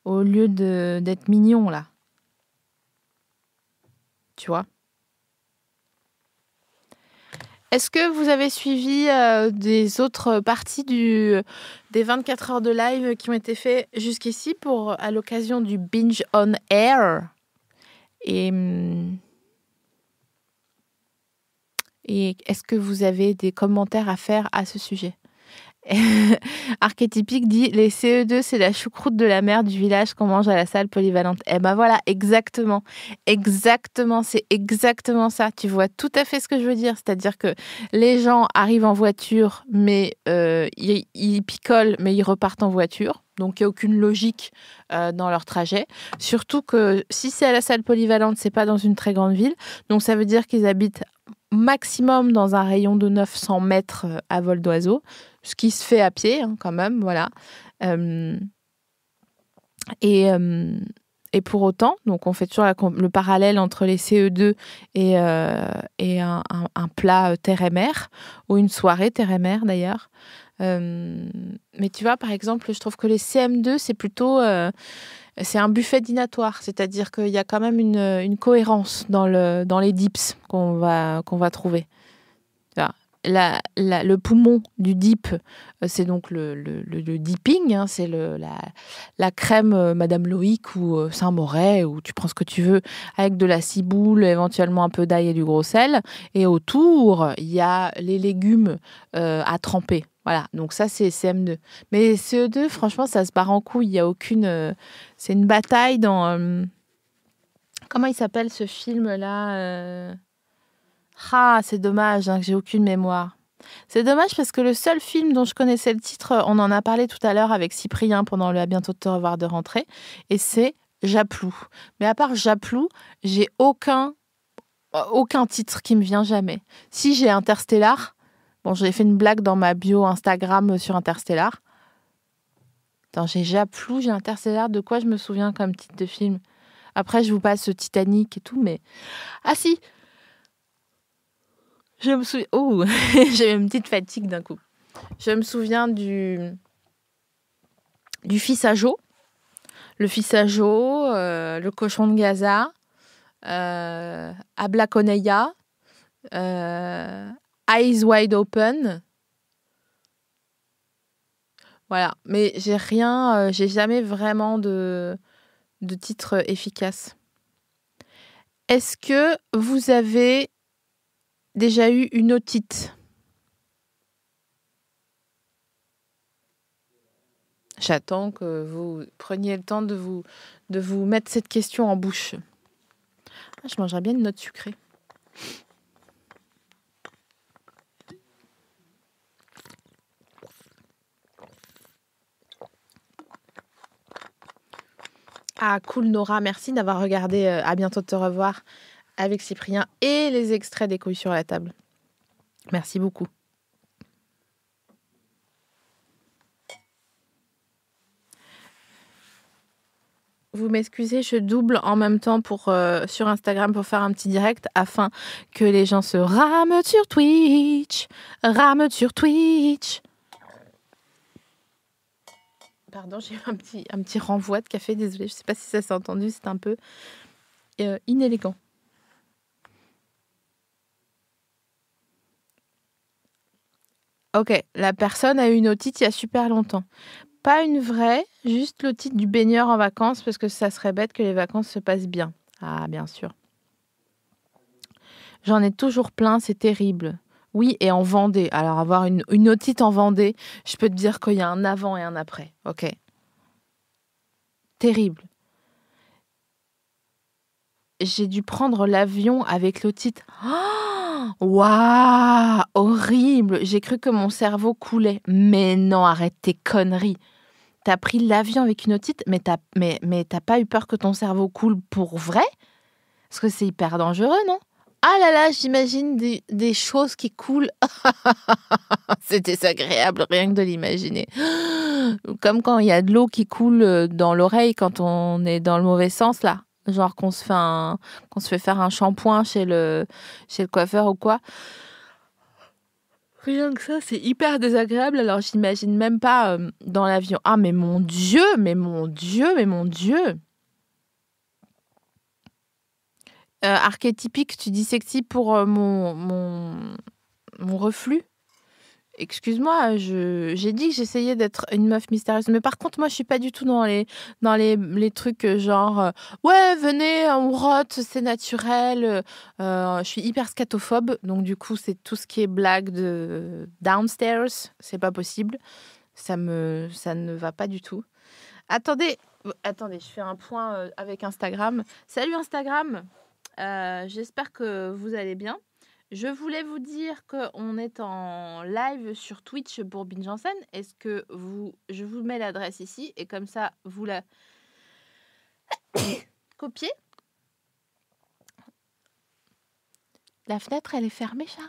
Au lieu d'être mignon, là. Tu vois est-ce que vous avez suivi euh, des autres parties du, des 24 heures de live qui ont été faites jusqu'ici pour à l'occasion du binge on air Et hum, et est-ce que vous avez des commentaires à faire à ce sujet Archétypique dit les CE2 c'est la choucroute de la mer du village qu'on mange à la salle polyvalente. Eh ben voilà, exactement. Exactement, c'est exactement ça. Tu vois tout à fait ce que je veux dire, c'est-à-dire que les gens arrivent en voiture mais euh, ils, picolent mais ils repartent en voiture. Donc, il n'y a aucune logique euh, dans leur trajet. Surtout que si c'est à la salle polyvalente, c'est pas dans une très grande ville. Donc, ça veut dire qu'ils habitent maximum dans un rayon de 900 mètres euh, à vol d'oiseau, ce qui se fait à pied hein, quand même, voilà. Euh, euh, et, pour autant, donc on fait toujours le parallèle entre les CE2 et, un, plat terre et mer, ou une soirée terre et mer d'ailleurs. mais tu vois, par exemple, je trouve que les CM2, c'est plutôt c'est un buffet dinatoire, c'est-à-dire qu'il y a quand même une, cohérence dans, les dips qu'on va, trouver. le poumon du dip, euh, c'est donc le, dipping, hein, c'est la, crème euh, Madame Loïc ou euh, Saint-Moret, ou tu prends ce que tu veux, avec de la ciboule, éventuellement un peu d'ail et du gros sel. Et autour, il y a les légumes à tremper. Voilà, donc ça c'est CM2. Mais CE2, franchement, ça se barre en couille. Il n'y a aucune. Euh, c'est une bataille dans. Euh, comment il s'appelle ce film-là euh? Ah, c'est dommage hein, j'ai aucune mémoire. C'est dommage parce que le seul film dont je connaissais le titre, on en a parlé tout à l'heure avec Cyprien pendant le À bientôt de te revoir de rentrée, et c'est Japlou. Mais à part Japlou, j'ai aucun, aucun titre qui me vient jamais. Si j'ai Interstellar, Bon, j'ai fait une blague dans ma bio Instagram euh, sur Interstellar. Attends, j'ai Japlou, j'ai Interstellar. De quoi je me souviens comme titre de film Après, je vous passe Titanic et tout, mais. Ah si Je me souviens. Oh J'ai une petite fatigue d'un coup. Je me souviens du. Du fils à Joe. Le fils à Joe, euh, le cochon de Gaza, euh, Abla Koneya. euh, Eyes Wide Open. Voilà, mais j'ai rien, euh, j'ai jamais vraiment de, de titre efficace. Est-ce que vous avez déjà eu une otite J'attends que vous preniez le temps de vous, de vous mettre cette question en bouche. Ah, je mangerais bien une note sucrée. Ah, cool, Nora. Merci d'avoir regardé. Euh, à bientôt de te revoir avec Cyprien et les extraits des couilles sur la table. Merci beaucoup. Vous m'excusez, je double en même temps pour, euh, sur Instagram pour faire un petit direct afin que les gens se rament sur Twitch. Rament sur Twitch. Pardon, j'ai eu un petit, un petit renvoi de café, désolé, je ne sais pas si ça s'est entendu, c'est un peu euh, inélégant. Ok, la personne a eu une otite il y a super longtemps. Pas une vraie, juste l'otite du baigneur en vacances, parce que ça serait bête que les vacances se passent bien. Ah, bien sûr. J'en ai toujours plein, c'est terrible. Oui, et en Vendée. Alors, avoir une, une otite en Vendée, je peux te dire qu'il y a un avant et un après. OK Terrible. J'ai dû prendre l'avion avec l'otite. Waouh wow, Horrible J'ai cru que mon cerveau coulait. Mais non, arrête tes conneries T'as pris l'avion avec une otite, mais t'as mais, mais pas eu peur que ton cerveau coule pour vrai Parce que c'est hyper dangereux, non ah là là, j'imagine des, choses qui coulent. c'est désagréable rien que de l'imaginer. Comme quand il y a de l'eau qui coule euh, dans l'oreille quand on est dans le mauvais sens là. Genre qu'on se fait faire un shampoing chez le, chez le coiffeur ou quoi. Rien que ça, c'est hyper désagréable. Alors j'imagine même pas euh, dans l'avion. Ah mais mon Dieu, mais mon Dieu, mais mon Dieu. Euh, archétypique, tu dis sexy pour euh, mon, mon, mon reflux excuse-moi, j'ai dit que j'essayais d'être une meuf mystérieuse. Mais par contre, moi, je suis pas du tout dans les, dans les, trucs euh, genre ouais, venez, on rote, c'est naturel. je suis hyper scatophobe, donc du coup, c'est tout ce qui est blague de downstairs, c'est pas possible. Ça me, ça ne va pas du tout. Attendez, attendez, je fais un point avec Instagram. Salut Instagram. Euh, j'espère que vous allez bien. Je voulais vous dire qu'on est en live sur Twitch pour Binge en Est-ce que vous. Je vous mets l'adresse ici et comme ça, vous la copiez. La fenêtre, elle est fermée, Charles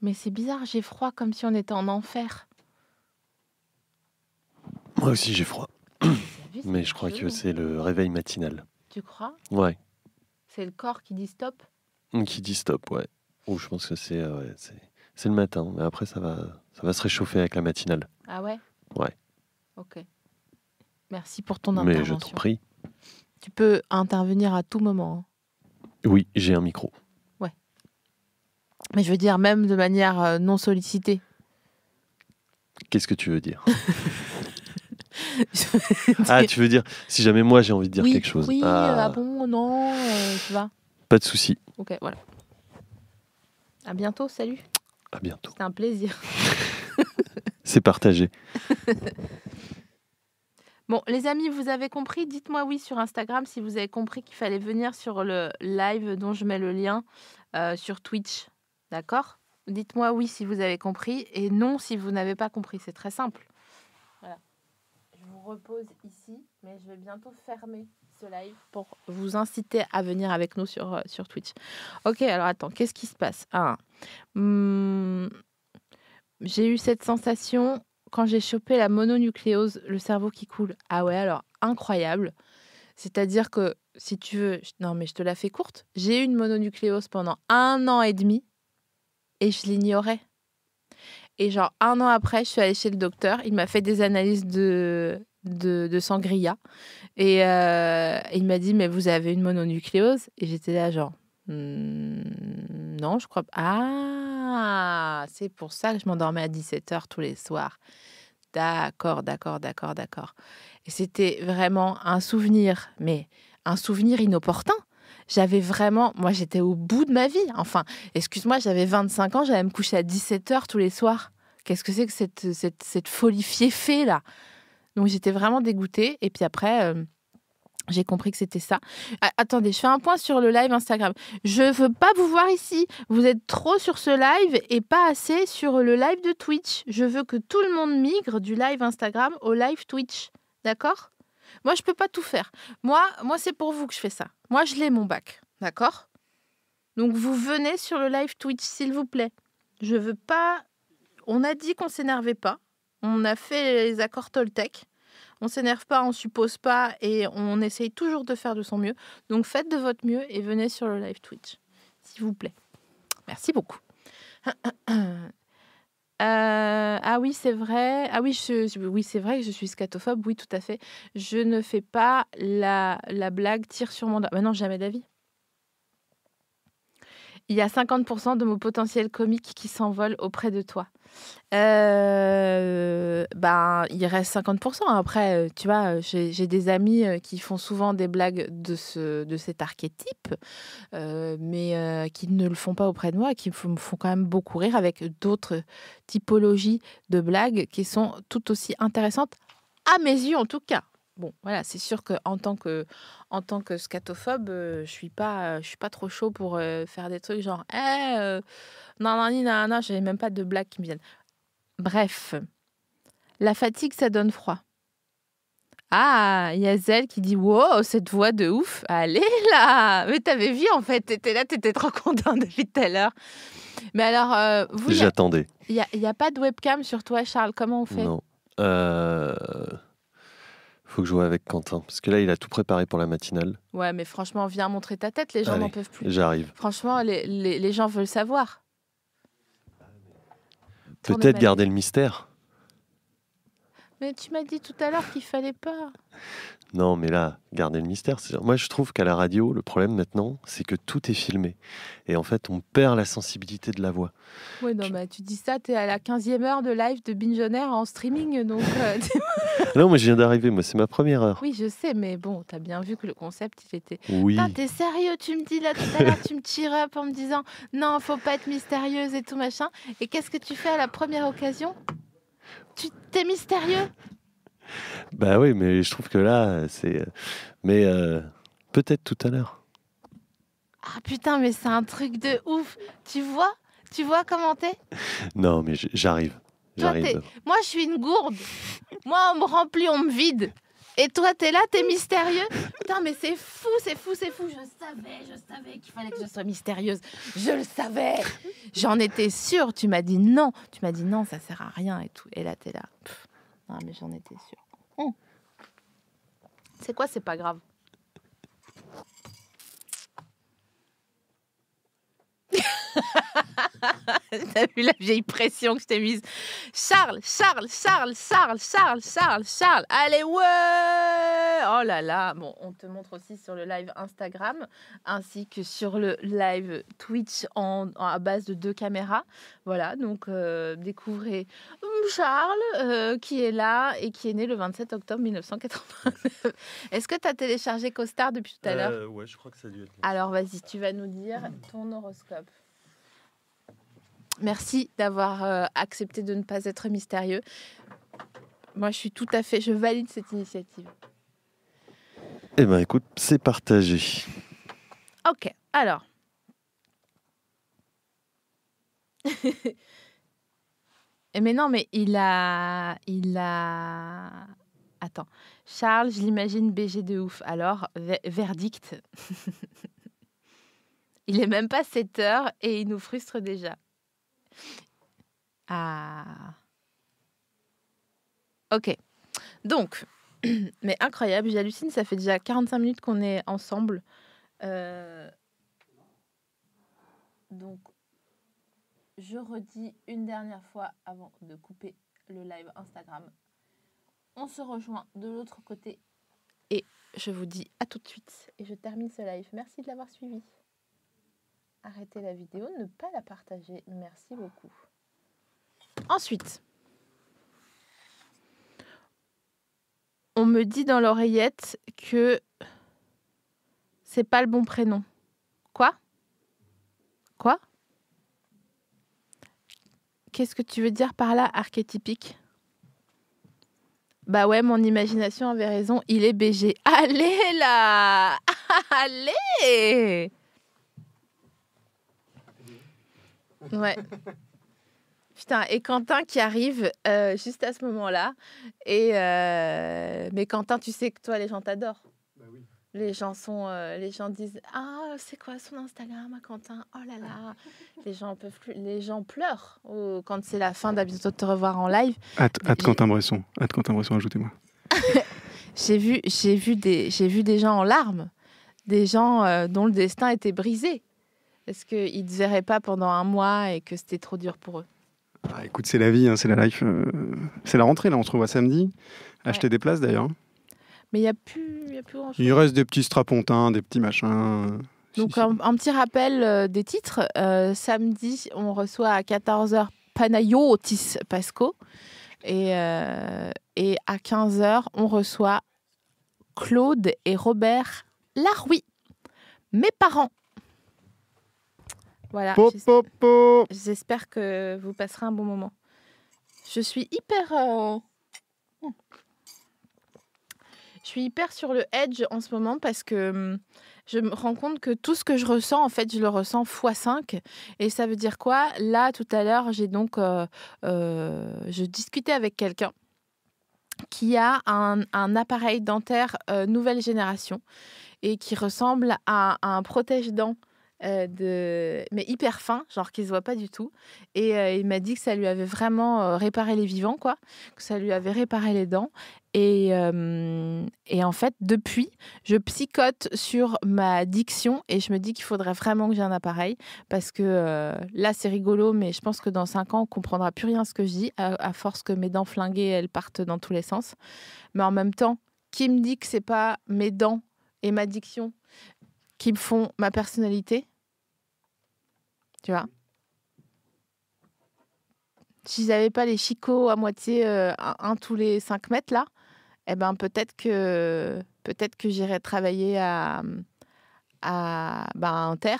Mais c'est bizarre, j'ai froid comme si on était en enfer. Moi aussi, j'ai froid. Mais je crois que c'est le réveil matinal. Tu crois Ouais. C'est le corps qui dit stop mmh, Qui dit stop, ouais. Ou oh, je pense que euh, c'est le matin, mais après ça va ça va se réchauffer avec la matinale. Ah ouais Ouais. Ok. Merci pour ton intervention. Mais je t'en prie. Tu peux intervenir à tout moment. Hein. Oui, j'ai un micro. Ouais. Mais je veux dire même de manière euh, non sollicitée. Qu'est-ce que tu veux dire ah, tu veux dire, si jamais moi j'ai envie de dire quelque chose. Oui, ah. ah bah bon, non, euh, tu Pas de souci. Ok, voilà. À bientôt, salut. À bientôt. c'est un plaisir. C'est partagé. Bon, les amis, vous avez compris Dites-moi oui sur Instagram si vous avez compris qu'il fallait venir sur le live dont je mets le lien euh, sur Twitch. D'accord Dites-moi oui si vous avez compris et non si vous n'avez pas compris. C'est très simple repose ici, mais je vais bientôt fermer ce live pour vous inciter à venir avec nous sur, euh, sur Twitch. Ok, alors attends, qu'est-ce qui se passe ah, J'ai eu cette sensation quand j'ai chopé la mononucléose, le cerveau qui coule. Ah ouais, alors incroyable. C'est-à-dire que si tu veux, non mais je te la fais courte, j'ai eu une mononucléose pendant un an et demi et je l'ignorais. Et genre un an après, je suis allée chez le docteur, il m'a fait des analyses de de, sangria. Et euh, il m'a dit, mais vous avez une mononucléose Et j'étais là, genre, hmm, non, je crois pas. Ah, c'est pour ça que je m'endormais à 17h tous les soirs. D'accord, d'accord, d'accord, d'accord. Et c'était vraiment un souvenir, mais un souvenir inopportun j'avais vraiment, moi j'étais au bout de ma vie. Enfin, excuse-moi, j'avais 25 ans, j'allais me coucher à 17h tous les soirs. Qu'est-ce que c'est que cette, cette, cette folie fiefée là donc j'étais vraiment dégoûtée. Et puis après. Euh, j'ai compris que c'était ça. Ah, attendez, je fais un point sur le live Instagram. Je ne veux pas vous voir ici. Vous êtes trop sur ce live et pas assez sur le live de Twitch. Je veux que tout le monde migre du live Instagram au live Twitch. D'accord Moi, je ne peux pas tout faire. Moi, moi c'est pour vous que je fais ça. Moi, je l'ai mon bac. D'accord Donc vous venez sur le live Twitch s'il vous plaît. Je veux pas on a dit qu'on s'énervait pas. On a fait les accords Toltec. On s'énerve pas, on suppose pas et on essaye toujours de faire de son mieux. Donc faites de votre mieux et venez sur le live Twitch, s'il vous plaît. Merci beaucoup. Euh, ah oui, c'est vrai. Ah oui, oui, c'est vrai que je suis scatophobe. Oui, tout à fait. Je ne fais pas la, blague tire sur mon doigt. Ah ben non, jamais d'avis il y a 50% de mon potentiel comique qui s'envole auprès de toi. Euh, ben, il reste 50%. Après, euh, tu vois, euh, j'ai des amis euh, qui font souvent des blagues de, ce, de cet archétype, mais qui ne le font pas auprès de moi, qui me font quand même beaucoup rire avec d'autres typologies de blagues qui sont tout aussi intéressantes, à mes yeux en tout cas bon, voilà, c'est sûr qu'en tant que, en tant que scatophobe, euh, je suis pas, euh, je suis pas trop chaud pour euh, faire des trucs genre, eh, non, non, non, non, non, j'ai même pas de blagues qui me viennent. Bref, la fatigue, ça donne froid. Ah, il y a qui dit Wow, cette voix de ouf, allez là Mais t'avais vu en fait, t'étais là, t'étais trop content depuis tout à l'heure. Mais alors, vous. J'attendais. Il n'y a, a, pas de webcam sur toi, Charles, comment on fait faut que je joue avec Quentin, parce que là, il a tout préparé pour la matinale. Ouais, mais franchement, viens montrer ta tête, les gens n'en peuvent plus. J'arrive. Franchement, les, les gens veulent savoir. Peut-être garder le mystère. Mais tu m'as dit tout à l'heure qu'il fallait pas. Non, mais là, garder le mystère. Moi, je trouve qu'à la radio, le problème maintenant, c'est que tout est filmé. Et en fait, on perd la sensibilité de la voix. Oui, non, bah, mais tu dis ça, tu es à la 15e heure de live de Air en streaming. donc. Euh, non, mais je viens d'arriver. Moi, c'est ma première heure. Oui, je sais, mais bon, tu as bien vu que le concept, il était. Oui. Ah, t'es sérieux, tu me dis là tout à l'heure, tu me tires up en me disant non, faut pas être mystérieuse et tout machin. Et qu'est-ce que tu fais à la première occasion tu t'es mystérieux Bah oui, mais je trouve que là, c'est. Mais euh, peut-être tout à l'heure. Ah putain, mais c'est un truc de ouf. Tu vois Tu vois comment t'es Non, mais j'arrive. J'arrive. Moi, je suis une gourde. Moi, on me remplit, on me vide. Et toi, t'es là, t'es mm. mystérieux. Putain, mais c'est fou, c'est fou, c'est fou. Je savais, je savais qu'il fallait que je sois mystérieuse. Je le savais. J'en étais sûre. Tu m'as dit non. Tu m'as dit non, ça sert à rien et tout. Et là, t'es là. Non, mais j'en étais sûre. Hum. C'est quoi, c'est pas grave T'as vu la vieille pression que je t'ai mise Charles, Charles, Charles, Charles, Charles, Charles, Charles. Allez, ouais Oh là là Bon, on te montre aussi sur le live Instagram ainsi que sur le live Twitch en, à base de deux caméras. Voilà, donc euh, découvrez Charles euh, qui est là et qui est né le 27 octobre 1989. Est-ce que tu as téléchargé Costar depuis tout à euh, l'heure Ouais, je crois que ça a dû être. Alors vas-y, tu vas nous dire ton horoscope. Merci d'avoir euh, accepté de ne pas être mystérieux. Moi, je suis tout à fait, je valide cette initiative. Eh bien, écoute, c'est partagé. Ok, alors. Eh, mais non, mais il a. Il a. Attends. Charles, je l'imagine BG de ouf. Alors, verdict. il est même pas 7 heures et il nous frustre déjà. Ah. Ok. Donc, mais incroyable, j'hallucine, ça fait déjà 45 minutes qu'on est ensemble. Euh, donc, je redis une dernière fois avant de couper le live Instagram. On se rejoint de l'autre côté. Et je vous dis à tout de suite. Et je termine ce live. Merci de l'avoir suivi. Arrêtez la vidéo, ne pas la partager. Merci beaucoup. Ensuite, on me dit dans l'oreillette que c'est pas le bon prénom. Quoi Quoi Qu'est-ce que tu veux dire par là, archétypique Bah ouais, mon imagination avait raison, il est BG. Allez là Allez Ouais. Putain, et Quentin qui arrive euh, juste à ce moment-là. Et euh, Mais Quentin, tu sais que toi, les gens t'adorent. Bah les gens, sont, euh, les gens disent Ah, c'est quoi son Instagram Quentin Oh là là Les gens, peuvent plus... les gens pleurent quand c'est la fin d'habitude de te revoir en live. Hâte Quentin Bresson, Attends Quentin Bresson, ajoutez-moi. j'ai vu, j'ai vu, des, j'ai vu des gens en larmes, des gens dont le destin était brisé est-ce qu'ils ne te verraient pas pendant un mois et que c'était trop dur pour eux ah, Écoute, c'est la vie, hein, c'est la life. Euh, c'est la rentrée, là, on se revoit samedi. Acheter des places d'ailleurs. Mais il n'y a plus, plus grand Il reste des petits strapontins, des petits machins. Euh, Donc, un, petit rappel euh, des titres. samedi, on reçoit à 14h Panayotis Pasco. Et, et à 15h, on reçoit Claude et Robert Laroui, mes parents. Voilà. J'espère que vous passerez un bon moment. Je suis hyper. Euh, hmm. Je suis hyper sur le edge en ce moment parce que hmm, je me rends compte que tout ce que je ressens, en fait, je le ressens x5. Et ça veut dire quoi Là, tout à l'heure, j'ai donc. Euh, euh, je discutais avec quelqu'un qui a un, appareil dentaire nouvelle génération et qui ressemble à, à un protège-dents euh, de... mais hyper fin, genre qu'il se voit pas du tout. Et euh, il m'a dit que ça lui avait vraiment euh, réparé les vivants, quoi, que ça lui avait réparé les dents. Et, en fait, depuis, je psychote sur ma diction et je me dis qu'il faudrait vraiment que j'ai un appareil parce que là, c'est rigolo, mais je pense que dans cinq ans, on comprendra plus rien ce que je dis à, force que mes dents flinguées, elles partent dans tous les sens. Mais en même temps, qui me dit que c'est pas mes dents et ma diction qui me font ma personnalité. Tu vois S'ils n'avais pas les chicots à moitié, euh, un, tous les cinq mètres, là, eh ben peut-être que, peut-être que j'irais travailler à, à ben, Inter.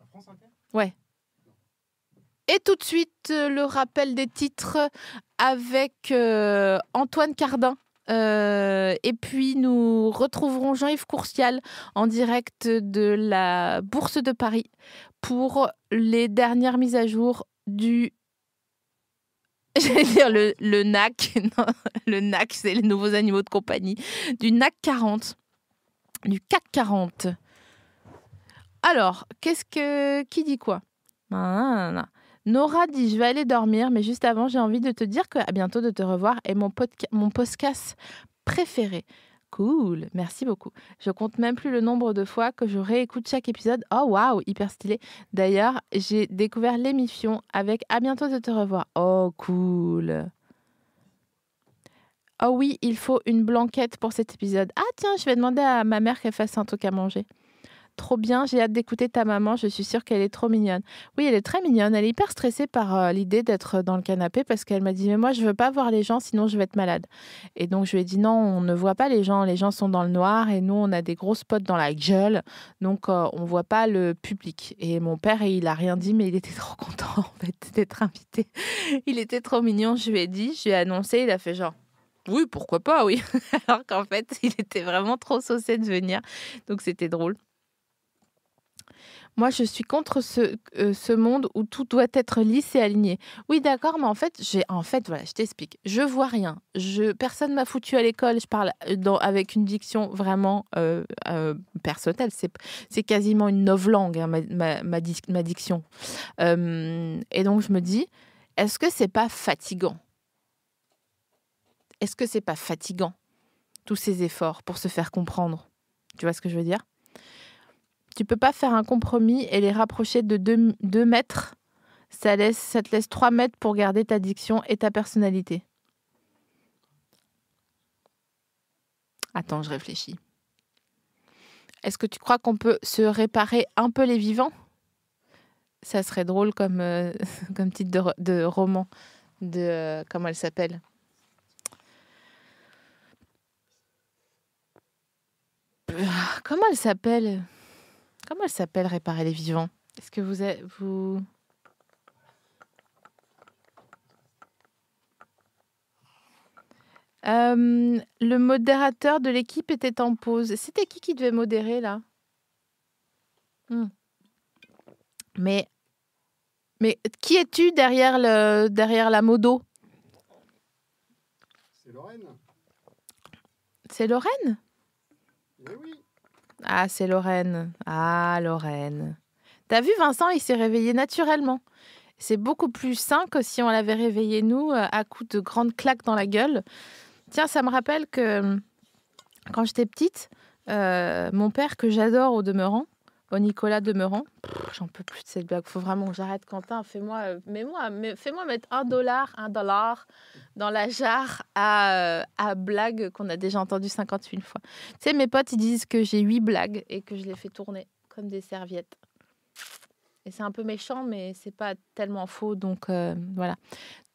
En France Inter Ouais. Et tout de suite, euh, le rappel des titres avec euh, Antoine Cardin. Euh, et puis nous retrouverons Jean-Yves Courcial en direct de la Bourse de Paris pour les dernières mises à jour du J'allais dire le, NAC, le NAC, c'est les nouveaux animaux de compagnie, du NAC 40, du CAC 40. Alors, qu'est-ce que. Qui dit quoi Nora dit Je vais aller dormir, mais juste avant, j'ai envie de te dire que à bientôt de te revoir est mon, mon podcast préféré. Cool, merci beaucoup. Je compte même plus le nombre de fois que je réécoute chaque épisode. Oh waouh, hyper stylé. D'ailleurs, j'ai découvert l'émission avec À bientôt de te revoir. Oh cool. Oh oui, il faut une blanquette pour cet épisode. Ah tiens, je vais demander à ma mère qu'elle fasse un truc à manger. Trop bien, j'ai hâte d'écouter ta maman, je suis sûre qu'elle est trop mignonne. Oui, elle est très mignonne, elle est hyper stressée par euh, l'idée d'être euh, dans le canapé parce qu'elle m'a dit Mais moi, je veux pas voir les gens, sinon je vais être malade. Et donc, je lui ai dit Non, on ne voit pas les gens, les gens sont dans le noir et nous, on a des gros spots dans la gueule, donc on euh, on voit pas le public. Et mon père, il a rien dit, mais il était trop content en fait d'être invité. Il était trop mignon, je lui ai dit, je lui ai annoncé, il a fait genre oui, pourquoi pas, oui. Alors qu'en fait, il était vraiment trop saucé de venir. Donc c'était drôle. Moi, je suis contre ce, euh, ce monde où tout doit être lisse et aligné. Oui, d'accord, mais en fait, j'ai en fait, voilà, je t'explique. Je vois rien. Je personne m'a foutu à l'école. Je parle euh, avec une diction vraiment euh, personnelle. C'est c'est quasiment une nouvelle langue hein, ma, diction. et donc, je me dis, est-ce que c'est pas fatigant Est-ce que c'est pas fatigant tous ces efforts pour se faire comprendre Tu vois ce que je veux dire tu peux pas faire un compromis et les rapprocher de 2 mètres. Ça, te laisse 3 mètres pour garder ta diction et ta personnalité. Attends, je réfléchis. Est-ce que tu crois qu'on peut se réparer un peu les vivants Ça serait drôle comme, euh, titre de, roman. De, euh, comment elle s'appelle Comment elle s'appelle Comment elle s'appelle Réparer les vivants Est-ce que vous, êtes vous. le modérateur de l'équipe était en pause. C'était qui qui devait modérer là hmm. Mais mais qui es-tu derrière le derrière la modo C'est Lorraine. C'est Lorraine eh oui. Ah, c'est Lorraine. Ah, Lorraine. T'as vu, Vincent, il s'est réveillé naturellement. C'est beaucoup plus sain que si on l'avait réveillé, nous, euh, à coups de grandes claques dans la gueule. Tiens, ça me rappelle que hum, quand j'étais petite, euh, mon père, que j'adore au demeurant, au Nicolas Demeurant. J'en peux plus de cette blague. Faut vraiment que j'arrête. Quentin, fais-moi, euh, mets-moi, fais-moi mettre un dollar, un dollar dans la jarre à, euh, à blagues qu'on a déjà entendu 58 fois. Tu sais, mes potes, ils disent que j'ai huit blagues et que je les fais tourner comme des serviettes. Et c'est un peu méchant, mais c'est pas tellement faux. Donc euh, voilà.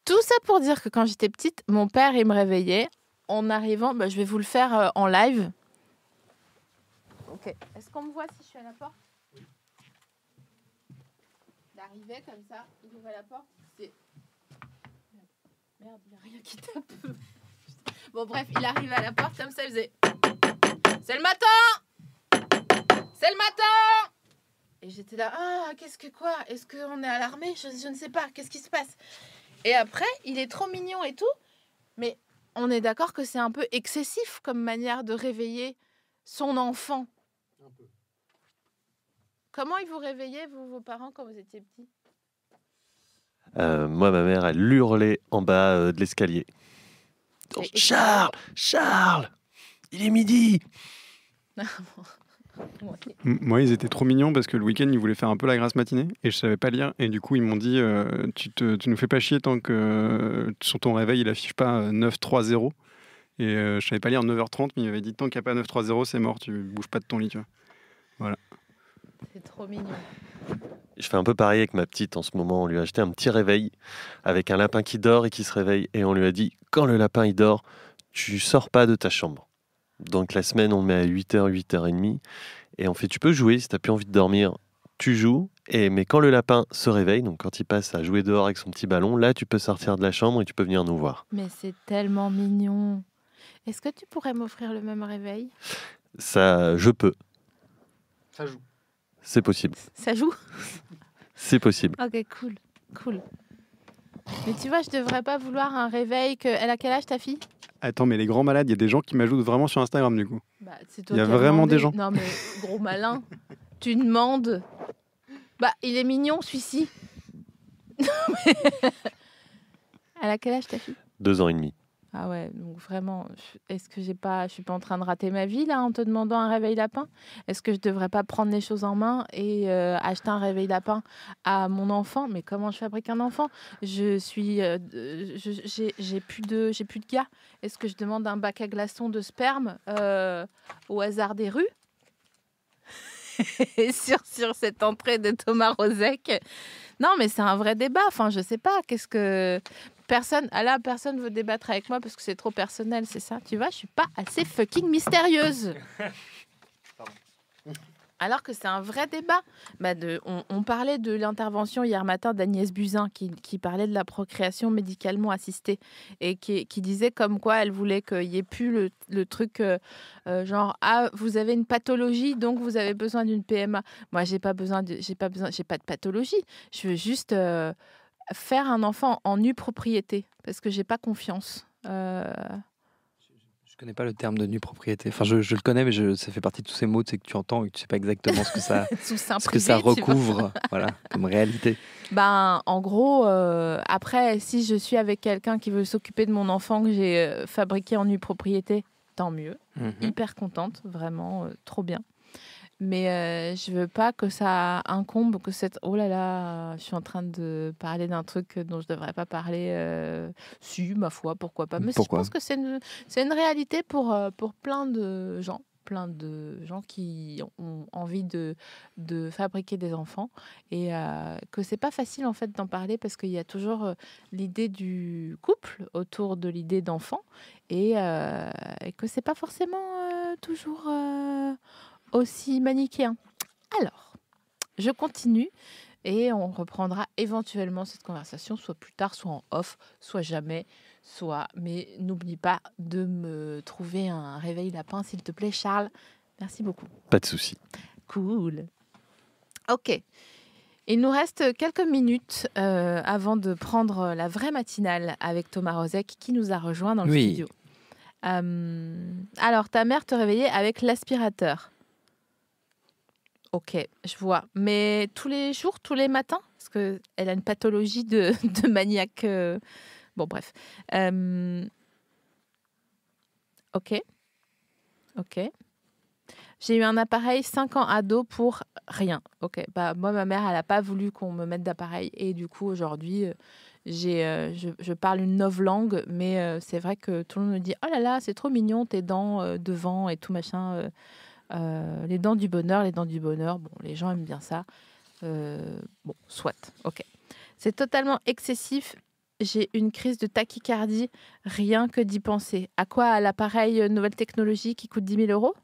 Tout ça pour dire que quand j'étais petite, mon père, il me réveillait en arrivant. Bah, je vais vous le faire en live est-ce qu'on me voit si je suis à la porte Oui. D'arriver comme ça, il ouvre la porte. Merde, il n'y a rien qui tape. bon, bref, il arrive à la porte comme ça, il faisait. C'est le matin C'est le matin Et j'étais là, ah, qu'est-ce que quoi Est-ce qu'on est alarmé je, je ne sais pas, qu'est-ce qui se passe Et après, il est trop mignon et tout, mais on est d'accord que c'est un peu excessif comme manière de réveiller son enfant. Comment ils vous réveillaient, vous, vos parents, quand vous étiez petit euh, Moi, ma mère, elle hurlait en bas euh, de l'escalier. Charles Charles Il est midi ah, Moi, ils étaient trop mignons parce que le week-end, ils voulaient faire un peu la grasse matinée et je savais pas lire. Et du coup, ils m'ont dit euh, tu, te, nous fais pas chier tant que sur ton réveil, il affiche pas 9-3-0. Et je savais pas lire 9h30, mais ils m'avaient dit tant qu'il n'y a pas 9-3-0, c'est mort, tu bouges pas de ton lit. Tu vois. Voilà. C'est trop mignon. Je fais un peu pareil avec ma petite en ce moment. On lui a acheté un petit réveil avec un lapin qui dort et qui se réveille. Et on lui a dit quand le lapin il dort, tu sors pas de ta chambre. Donc la semaine, on met à 8h, 8h30. Et en fait tu peux jouer si tu n'as plus envie de dormir, tu joues. Et, mais quand le lapin se réveille, donc quand il passe à jouer dehors avec son petit ballon, là tu peux sortir de la chambre et tu peux venir nous voir. Mais c'est tellement mignon. Est-ce que tu pourrais m'offrir le même réveil Ça, je peux. Ça joue. C'est possible. Ça joue C'est possible. Ok, cool. Cool. Mais tu vois, je devrais pas vouloir un réveil. Que... Elle a quel âge ta fille Attends, mais les grands malades, il y a des gens qui m'ajoutent vraiment sur Instagram du coup. Bah, il y a vraiment des gens. Non, mais gros malin, tu demandes. Bah, il est mignon celui-ci. Elle a quel âge ta fille Deux ans et demi. Ah ouais, donc vraiment, est-ce que j'ai pas, je suis pas en train de rater ma vie là en te demandant un réveil lapin Est-ce que je devrais pas prendre les choses en main et euh, acheter un réveil lapin à mon enfant Mais comment je fabrique un enfant Je suis, euh, j'ai plus de, j'ai plus de gars. Est-ce que je demande un bac à glaçons de sperme euh, au hasard des rues sur, sur cette entrée de Thomas Rosec. Non, mais c'est un vrai débat. Enfin, je sais pas. Qu'est-ce que personne, ah, personne veut débattre avec moi parce que c'est trop personnel, c'est ça Tu vois, je suis pas assez fucking mystérieuse. Alors que c'est un vrai débat. Bah, on, parlait de l'intervention hier matin d'Agnès Buzyn qui, parlait de la procréation médicalement assistée et qui, disait comme quoi elle voulait qu'il n'y ait plus le, truc euh, euh, genre ah vous avez une pathologie donc vous avez besoin d'une PMA. Moi j'ai pas besoin de j'ai pas besoin j'ai pas de pathologie. Je veux juste euh, faire un enfant en nue propriété parce que j'ai pas confiance. Euh... Je connais pas le terme de nue propriété. Enfin, je, le connais, mais je, ça fait partie de tous ces mots que tu entends et que tu sais pas exactement ce que ça, que ça recouvre, voilà, comme réalité. Ben, en gros, euh, après, si je suis avec quelqu'un qui veut s'occuper de mon enfant que j'ai euh, fabriqué en nue propriété, tant mieux. Mm-hmm. Hyper contente, vraiment euh, trop bien. Mais euh, je veux pas que ça incombe, que cette. Oh là là, je suis en train de parler d'un truc dont je devrais pas parler. Euh, si, ma foi, pourquoi pas. Mais je pense que c'est une, une réalité pour, euh, pour plein de gens plein de gens qui ont envie de, de fabriquer des enfants et euh, que c'est pas facile en fait d'en parler parce qu'il y a toujours l'idée du couple autour de l'idée d'enfant et, euh, ce que c'est pas forcément toujours aussi manichéen. Alors, je continue et on reprendra éventuellement cette conversation, soit plus tard, soit en off, soit jamais, soit. Mais n'oublie pas de me trouver un réveil lapin, s'il te plaît, Charles. Merci beaucoup. Pas de souci. Cool. Ok. Il nous reste quelques minutes euh, avant de prendre la vraie matinale avec Thomas Rozek qui nous a rejoint dans le oui. studio. Euh, alors, ta mère te réveillait avec l'aspirateur. Ok, je vois. Mais tous les jours, tous les matins Parce qu'elle a une pathologie de, maniaque. Euh. Bon, bref. Euh, ok. Ok. J'ai eu un appareil 5 ans ado pour rien. Ok. Bah, moi, ma mère, elle n'a pas voulu qu'on me mette d'appareil. Et du coup, aujourd'hui, euh, j'ai, je, parle une nouvelle langue. Mais c'est vrai que tout le monde me dit Oh là là, c'est trop mignon, tes dents devant et tout machin. Euh, les dents du bonheur, les dents du bonheur, bon, les gens aiment bien ça. Euh, bon, soit, ok. C'est totalement excessif. J'ai une crise de tachycardie, rien que d'y penser. À quoi l'appareil euh, nouvelle technologie qui coûte 10 000 euros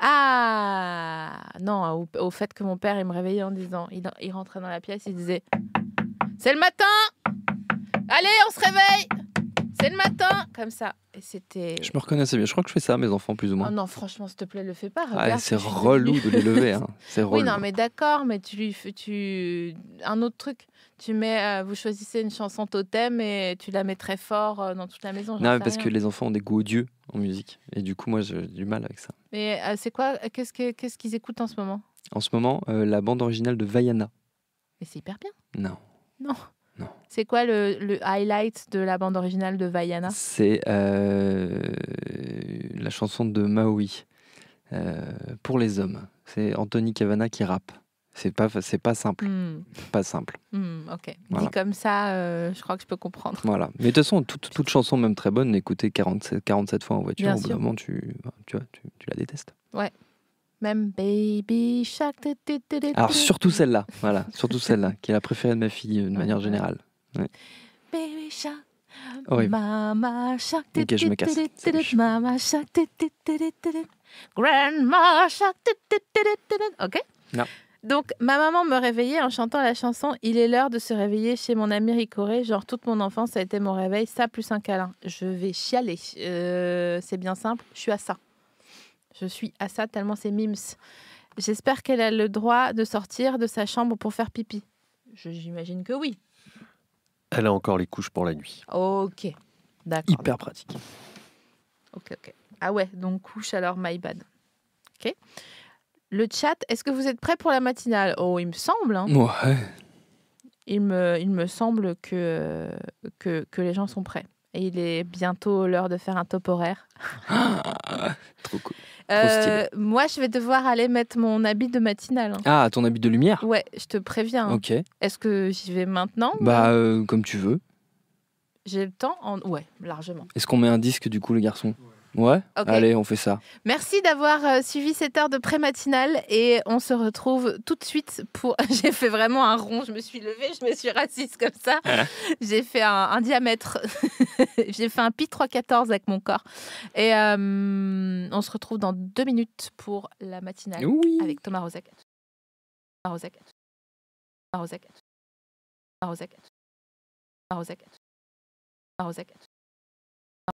Ah Non, au, fait que mon père, il me réveillait en disant, il rentrait dans la pièce, il disait C'est le matin Allez, on se réveille c'est le matin, comme ça. Et c'était. Je me reconnais bien. Je crois que je fais ça à mes enfants, plus ou moins. Ah non, franchement, s'il te plaît, le fais pas. Ah, c'est relou de les lever. Hein. C'est Oui, non, mais d'accord, mais tu lui fais tu... un autre truc. Tu mets, euh, vous choisissez une chanson totem et tu la mets très fort euh, dans toute la maison. Non, mais parce que les enfants ont des goûts odieux en musique. Et du coup, moi, j'ai du mal avec ça. Mais euh, c'est quoi Qu'est-ce qu'ils écoutent en ce moment En ce moment, la bande originale de Vaiana. Mais c'est hyper bien. Non. Non. C'est quoi le, highlight de la bande originale de Vaiana C'est euh, la chanson de Maui, euh, Pour les hommes. C'est Anthony Cavana qui rappe. C'est pas, c'est pas simple. Hmm. Pas simple. Hmm, ok. Dit comme ça, euh, je crois que je peux comprendre. Voilà. Mais de toute façon, toute, chanson, même très bonne, écoutée 47, 47 fois en voiture, au moment, tu, tu la détestes. Ouais. Même Baby Shark. Alors surtout celle-là, voilà, surtout celle-là, qui est la préférée de ma fille de manière générale. Baby Shark. Mama Shark. Ok, je me casse. Mama Shark. Grandma Shark. Ok Non. Donc, ma maman me réveillait en chantant la chanson Il est l'heure de se réveiller chez mon ami Ricoré. Genre, toute mon enfance, ça a été mon réveil, ça plus un câlin. Je vais chialer. Euh, c'est bien simple, je suis à ça. Je suis à ça tellement c'est mimes. J'espère qu'elle a le droit de sortir de sa chambre pour faire pipi. J'imagine que oui. Elle a encore les couches pour la nuit. Ok, d'accord. Hyper pratique. Ok, ok. Ah ouais, donc couche alors, my bad. Ok. Le chat, est-ce que vous êtes prêt pour la matinale Oh, il me semble. Hein. Ouais. Il me, il me semble que, que les gens sont prêts il est bientôt l'heure de faire un top horaire. trop cool. Euh, moi, je vais devoir aller mettre mon habit de matinale. Ah, ton habit de lumière Ouais, je te préviens. Ok. Est-ce que j'y vais maintenant Bah, euh, comme tu veux. J'ai le temps en... Ouais, largement. Est-ce qu'on met un disque du coup, le garçon Ouais. Allez, on fait ça. Merci d'avoir euh, suivi cette heure de pré-matinale et on se retrouve tout de suite pour. J'ai fait vraiment un rond. Je me suis levée, je me suis raciste comme ça. Ah j'ai fait un, diamètre. J'ai fait un pi 3-14 avec mon corps. Et euh, on se retrouve dans deux minutes pour la matinale oui. avec Thomas Rosacatch. Thomas Thomas Thomas